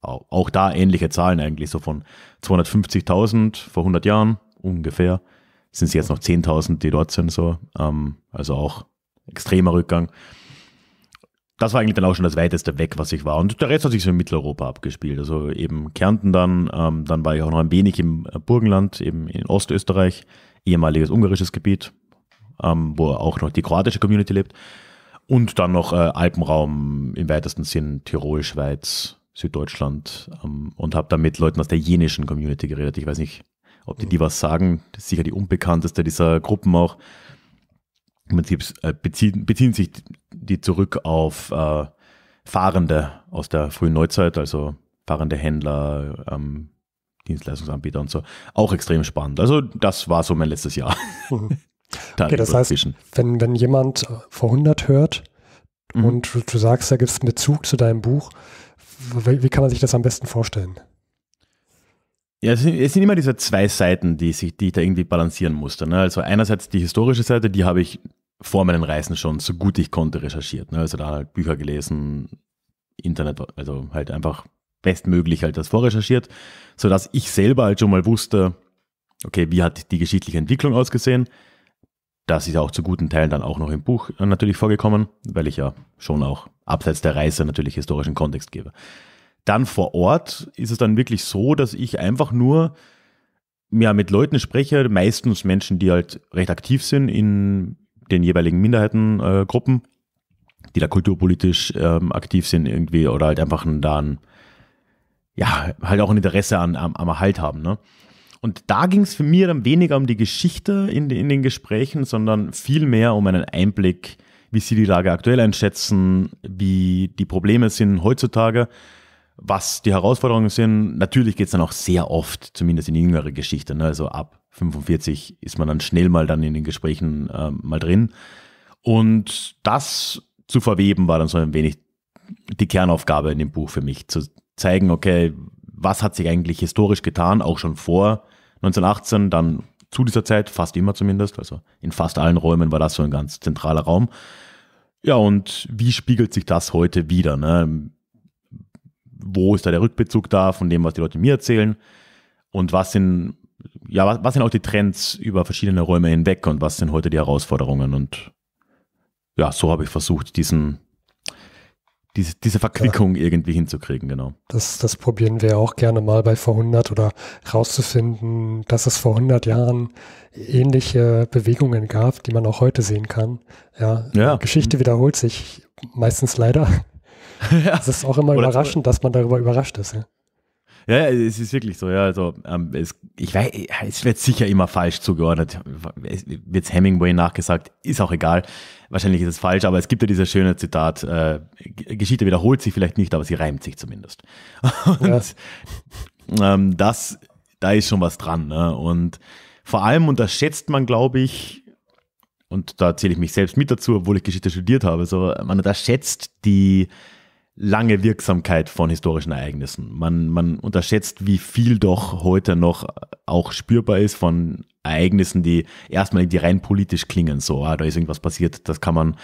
auch da ähnliche Zahlen eigentlich, so von 250.000 vor 100 Jahren ungefähr, sind es jetzt noch 10.000, die dort sind, so. Ähm, also auch extremer Rückgang. Das war eigentlich dann auch schon das weiteste weg, was ich war. Und der Rest hat sich so in Mitteleuropa abgespielt. Also eben Kärnten dann, ähm, dann war ich auch noch ein wenig im äh, Burgenland, eben in Ostösterreich ehemaliges ungarisches Gebiet, ähm, wo auch noch die kroatische Community lebt. Und dann noch äh, Alpenraum im weitesten Sinn Tirol, Schweiz, Süddeutschland ähm, und habe da mit Leuten aus der jenischen Community geredet. Ich weiß nicht, ob die, die was sagen. Das ist sicher die unbekannteste dieser Gruppen auch. Im Prinzip äh, beziehen, beziehen, sich die zurück auf äh, Fahrende aus der frühen Neuzeit, also fahrende Händler, ähm, Dienstleistungsanbieter und so. Auch extrem spannend. Also das war so mein letztes Jahr. Mhm. okay, das heißt, wenn, wenn jemand vor 100 hört mhm. und du, du, sagst, da gibt es einen Bezug zu deinem Buch, wie, wie, kann man sich das am besten vorstellen? Ja, es sind, es sind immer diese zwei Seiten, die, sich, die ich da irgendwie balancieren musste. Ne? Also einerseits die historische Seite, die habe ich vor meinen Reisen schon so gut ich konnte recherchiert. Ne? Also da halt Bücher gelesen, Internet, also halt einfach bestmöglich halt das vorrecherchiert, sodass ich selber halt schon mal wusste, okay, wie hat die geschichtliche Entwicklung ausgesehen. Das ist auch zu guten Teilen dann auch noch im Buch natürlich vorgekommen, weil ich ja schon auch abseits der Reise natürlich historischen Kontext gebe. Dann vor Ort ist es dann wirklich so, dass ich einfach nur ja, mit Leuten spreche, meistens Menschen, die halt recht aktiv sind in den jeweiligen Minderheitengruppen, äh, die da kulturpolitisch ähm, aktiv sind irgendwie oder halt einfach einen, da einen ja, halt auch ein Interesse an, am, am Erhalt haben. Ne? Und da ging es für mich dann weniger um die Geschichte in, in den Gesprächen, sondern vielmehr um einen Einblick, wie sie die Lage aktuell einschätzen, wie die Probleme sind heutzutage, was die Herausforderungen sind. Natürlich geht es dann auch sehr oft, zumindest in jüngere Geschichte, ne? also ab 45 ist man dann schnell mal dann in den Gesprächen äh, mal drin. Und das zu verweben war dann so ein wenig die Kernaufgabe in dem Buch für mich, zu, zeigen, okay, was hat sich eigentlich historisch getan, auch schon vor 1918, dann zu dieser Zeit, fast immer zumindest, also in fast allen Räumen war das so ein ganz zentraler Raum. Ja, und wie spiegelt sich das heute wieder? Ne? Wo ist da der Rückbezug da von dem, was die Leute mir erzählen? Und was sind, ja, was, was sind auch die Trends über verschiedene Räume hinweg und was sind heute die Herausforderungen? Und ja, so habe ich versucht, diesen diese, diese Verquickung ja. irgendwie hinzukriegen, genau. Das, das probieren wir auch gerne mal bei vor 100 oder rauszufinden, dass es vor 100 Jahren ähnliche Bewegungen gab, die man auch heute sehen kann. Ja, ja. Geschichte mhm. wiederholt sich meistens leider. ja. Es ist auch immer oder überraschend, dass man darüber überrascht ist. Ja. Ja, es ist wirklich so, ja. Also, ähm, es, ich weiß, es wird sicher immer falsch zugeordnet. Wird Hemingway nachgesagt, ist auch egal. Wahrscheinlich ist es falsch, aber es gibt ja dieses schöne Zitat, äh, Geschichte wiederholt sich vielleicht nicht, aber sie reimt sich zumindest. Und ja. ähm, das, da ist schon was dran. Ne? Und vor allem unterschätzt man, glaube ich, und da zähle ich mich selbst mit dazu, obwohl ich Geschichte studiert habe, so, man unterschätzt die lange Wirksamkeit von historischen Ereignissen. Man, man unterschätzt, wie viel doch heute noch auch spürbar ist von Ereignissen, die erstmal die rein politisch klingen. So, ah, da ist irgendwas passiert, das kann man,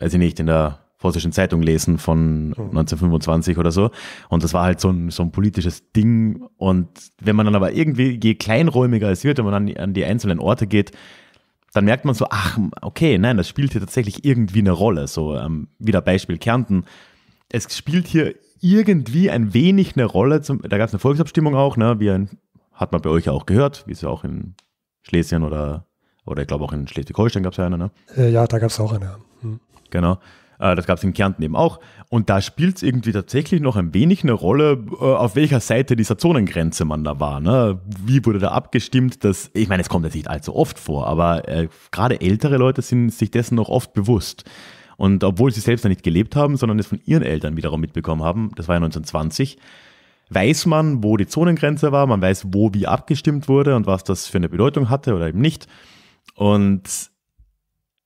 weiß ich nicht, in der Vossischen Zeitung lesen von 1925 hm. oder so. Und das war halt so ein, so ein politisches Ding. Und wenn man dann aber irgendwie, je kleinräumiger es wird, wenn man an, an die einzelnen Orte geht, dann merkt man so, ach, okay, nein, das spielt hier tatsächlich irgendwie eine Rolle. So, ähm, wieder Beispiel Kärnten es spielt hier irgendwie ein wenig eine Rolle. Zum, da gab es eine Volksabstimmung auch, ne? Wie ein, hat man bei euch ja auch gehört, wie es ja auch in Schlesien oder, oder ich glaube auch in Schleswig-Holstein gab es ja eine, ne? Äh, ja, da gab es auch eine. Hm. Genau. Äh, das gab es in Kärnten eben auch. Und da spielt es irgendwie tatsächlich noch ein wenig eine Rolle, äh, auf welcher Seite dieser Zonengrenze man da war. Ne? Wie wurde da abgestimmt? Das, ich meine, es kommt jetzt nicht allzu oft vor, aber gerade ältere Leute sind sich dessen noch oft bewusst. Und obwohl sie selbst da nicht gelebt haben, sondern es von ihren Eltern wiederum mitbekommen haben, das war ja 1920, weiß man, wo die Zonengrenze war, man weiß, wo wie abgestimmt wurde und was das für eine Bedeutung hatte oder eben nicht. Und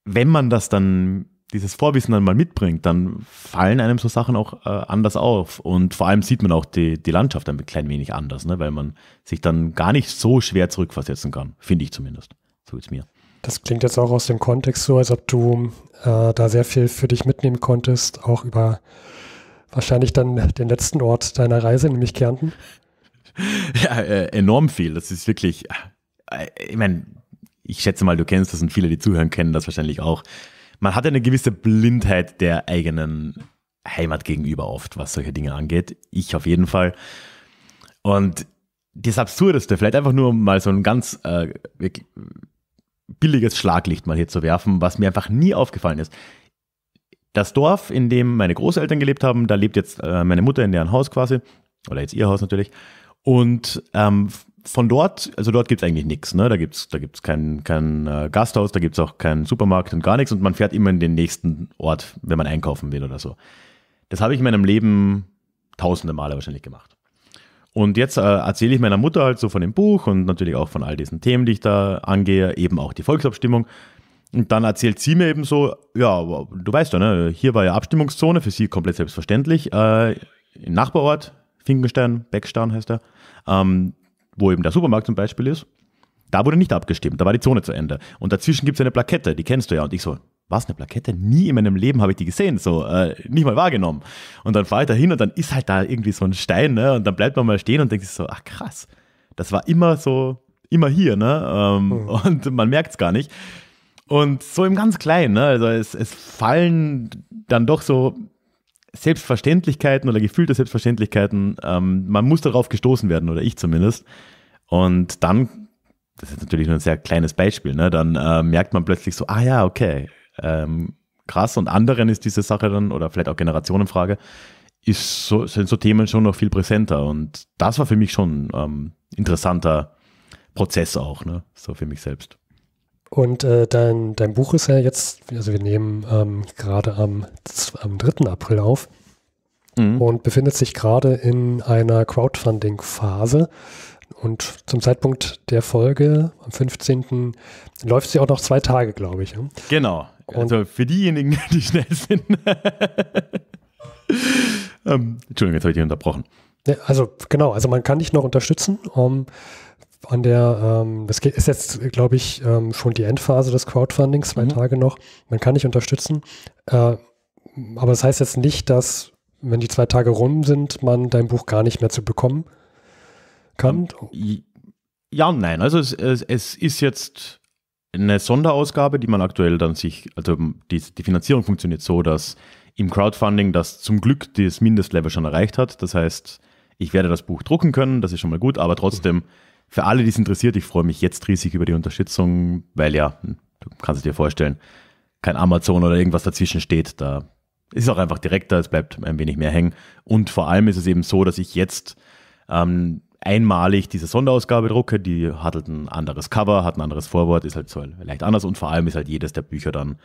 wenn man das dann, dieses Vorwissen dann mal mitbringt, dann fallen einem so Sachen auch äh, anders auf. Und vor allem sieht man auch die, die Landschaft ein klein wenig anders, ne? weil man sich dann gar nicht so schwer zurückversetzen kann, finde ich zumindest. So geht's mir. Das klingt jetzt auch aus dem Kontext so, als ob du äh, da sehr viel für dich mitnehmen konntest, auch über wahrscheinlich dann den letzten Ort deiner Reise, nämlich Kärnten. Ja, äh, enorm viel. Das ist wirklich, äh, ich meine, ich schätze mal, du kennst das und viele, die zuhören, kennen das wahrscheinlich auch. Man hat eine gewisse Blindheit der eigenen Heimat gegenüber oft, was solche Dinge angeht. Ich auf jeden Fall. Und das Absurdeste, vielleicht einfach nur mal so ein ganz äh, billiges Schlaglicht mal hier zu werfen, was mir einfach nie aufgefallen ist. Das Dorf, in dem meine Großeltern gelebt haben, da lebt jetzt äh, meine Mutter in deren Haus quasi, oder jetzt ihr Haus natürlich. Und ähm, von dort, also dort gibt es eigentlich nichts, ne? Da gibt es da gibt's kein, kein äh, Gasthaus, da gibt es auch keinen Supermarkt und gar nichts und man fährt immer in den nächsten Ort, wenn man einkaufen will oder so. Das habe ich in meinem Leben tausende Male wahrscheinlich gemacht. Und jetzt äh, erzähle ich meiner Mutter halt so von dem Buch und natürlich auch von all diesen Themen, die ich da angehe, eben auch die Volksabstimmung. Und dann erzählt sie mir eben so, ja, du weißt ja, ne, hier war ja Abstimmungszone, für sie komplett selbstverständlich, äh, im Nachbarort, Finkenstein, Beckstein heißt er, ähm, wo eben der Supermarkt zum Beispiel ist. Da wurde nicht abgestimmt, da war die Zone zu Ende. Und dazwischen gibt es eine Plakette, die kennst du ja. Und ich so, was eine Plakette? Nie in meinem Leben habe ich die gesehen, so äh, nicht mal wahrgenommen. Und dann fahre ich da hin und dann ist halt da irgendwie so ein Stein, ne? Und dann bleibt man mal stehen und denkt sich so, ach krass, das war immer so, immer hier, ne? Ähm, mhm. Und man merkt es gar nicht. Und so im ganz Kleinen, ne? Also es, es fallen dann doch so Selbstverständlichkeiten oder gefühlte Selbstverständlichkeiten. Ähm, man muss darauf gestoßen werden, oder ich zumindest. Und dann das ist natürlich nur ein sehr kleines Beispiel, ne? dann äh, merkt man plötzlich so, ah ja, okay, ähm, krass. Und anderen ist diese Sache dann, oder vielleicht auch Generationenfrage, ist so, sind so Themen schon noch viel präsenter. Und das war für mich schon ähm, interessanter Prozess auch, ne? so für mich selbst. Und äh, dein, dein Buch ist ja jetzt, also wir nehmen ähm, gerade am, am 3. April auf mhm. und befindet sich gerade in einer Crowdfunding-Phase. Und zum Zeitpunkt der Folge, am 15., läuft sie auch noch zwei Tage, glaube ich. Genau, also für diejenigen, die schnell sind. ähm, Entschuldigung, jetzt habe ich dich unterbrochen. Also genau, also man kann dich noch unterstützen. Um, an der, ähm, das ist jetzt, glaube ich, ähm, schon die Endphase des Crowdfundings, zwei mhm. Tage noch. Man kann dich unterstützen. Äh, aber das heißt jetzt nicht, dass, wenn die zwei Tage rum sind, man dein Buch gar nicht mehr zu bekommen kann. Ähm, ja, nein. Also es, es, es ist jetzt eine Sonderausgabe, die man aktuell dann sich, also die, die Finanzierung funktioniert so, dass im Crowdfunding das zum Glück das Mindestlevel schon erreicht hat. Das heißt, ich werde das Buch drucken können, das ist schon mal gut, aber trotzdem, für alle, die es interessiert, ich freue mich jetzt riesig über die Unterstützung, weil ja, hm, du kannst es dir vorstellen, kein Amazon oder irgendwas dazwischen steht, da ist es auch einfach direkter, es bleibt ein wenig mehr hängen. Und vor allem ist es eben so, dass ich jetzt ähm, einmalig diese Sonderausgabe drucke. Die hat halt ein anderes Cover, hat ein anderes Vorwort, ist halt so leicht anders und vor allem ist halt jedes der Bücher dann,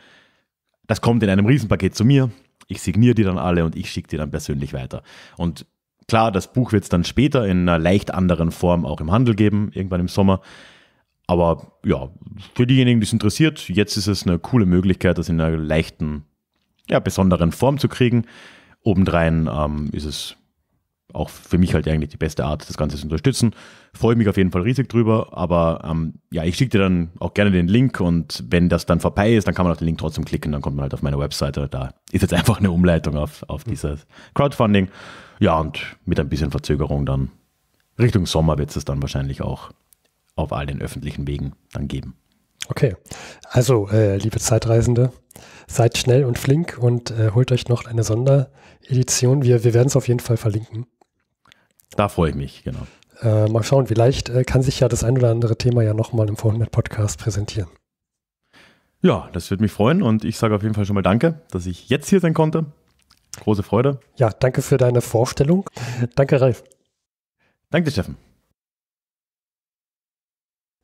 das kommt in einem Riesenpaket zu mir. Ich signiere die dann alle und ich schicke die dann persönlich weiter. Und klar, das Buch wird es dann später in einer leicht anderen Form auch im Handel geben, irgendwann im Sommer. Aber ja, für diejenigen, die es interessiert, jetzt ist es eine coole Möglichkeit, das in einer leichten, ja, besonderen Form zu kriegen. Obendrein ähm, ist es auch für mich halt eigentlich die beste Art, das Ganze zu unterstützen. Freue mich auf jeden Fall riesig drüber, aber ähm, ja, ich schicke dir dann auch gerne den Link und wenn das dann vorbei ist, dann kann man auf den Link trotzdem klicken, dann kommt man halt auf meine Webseite. Da ist jetzt einfach eine Umleitung auf, auf hm. dieses Crowdfunding. Ja, und mit ein bisschen Verzögerung dann Richtung Sommer wird es dann wahrscheinlich auch auf all den öffentlichen Wegen dann geben. Okay, also äh, liebe Zeitreisende, seid schnell und flink und äh, holt euch noch eine Sonderedition. Wir, wir werden es auf jeden Fall verlinken. Da freue ich mich, genau. Äh, mal schauen, vielleicht äh, kann sich ja das ein oder andere Thema ja nochmal im Vollnet Podcast präsentieren. Ja, das würde mich freuen und ich sage auf jeden Fall schon mal Danke, dass ich jetzt hier sein konnte. Große Freude. Ja, danke für deine Vorstellung. danke, Ralf. Danke, Steffen.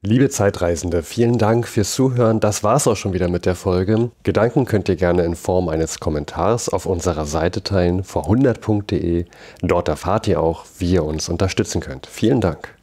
Liebe Zeitreisende, vielen Dank fürs Zuhören. Das war's auch schon wieder mit der Folge. Gedanken könnt ihr gerne in Form eines Kommentars auf unserer Seite teilen, vor100.de. Dort erfahrt ihr auch, wie ihr uns unterstützen könnt. Vielen Dank.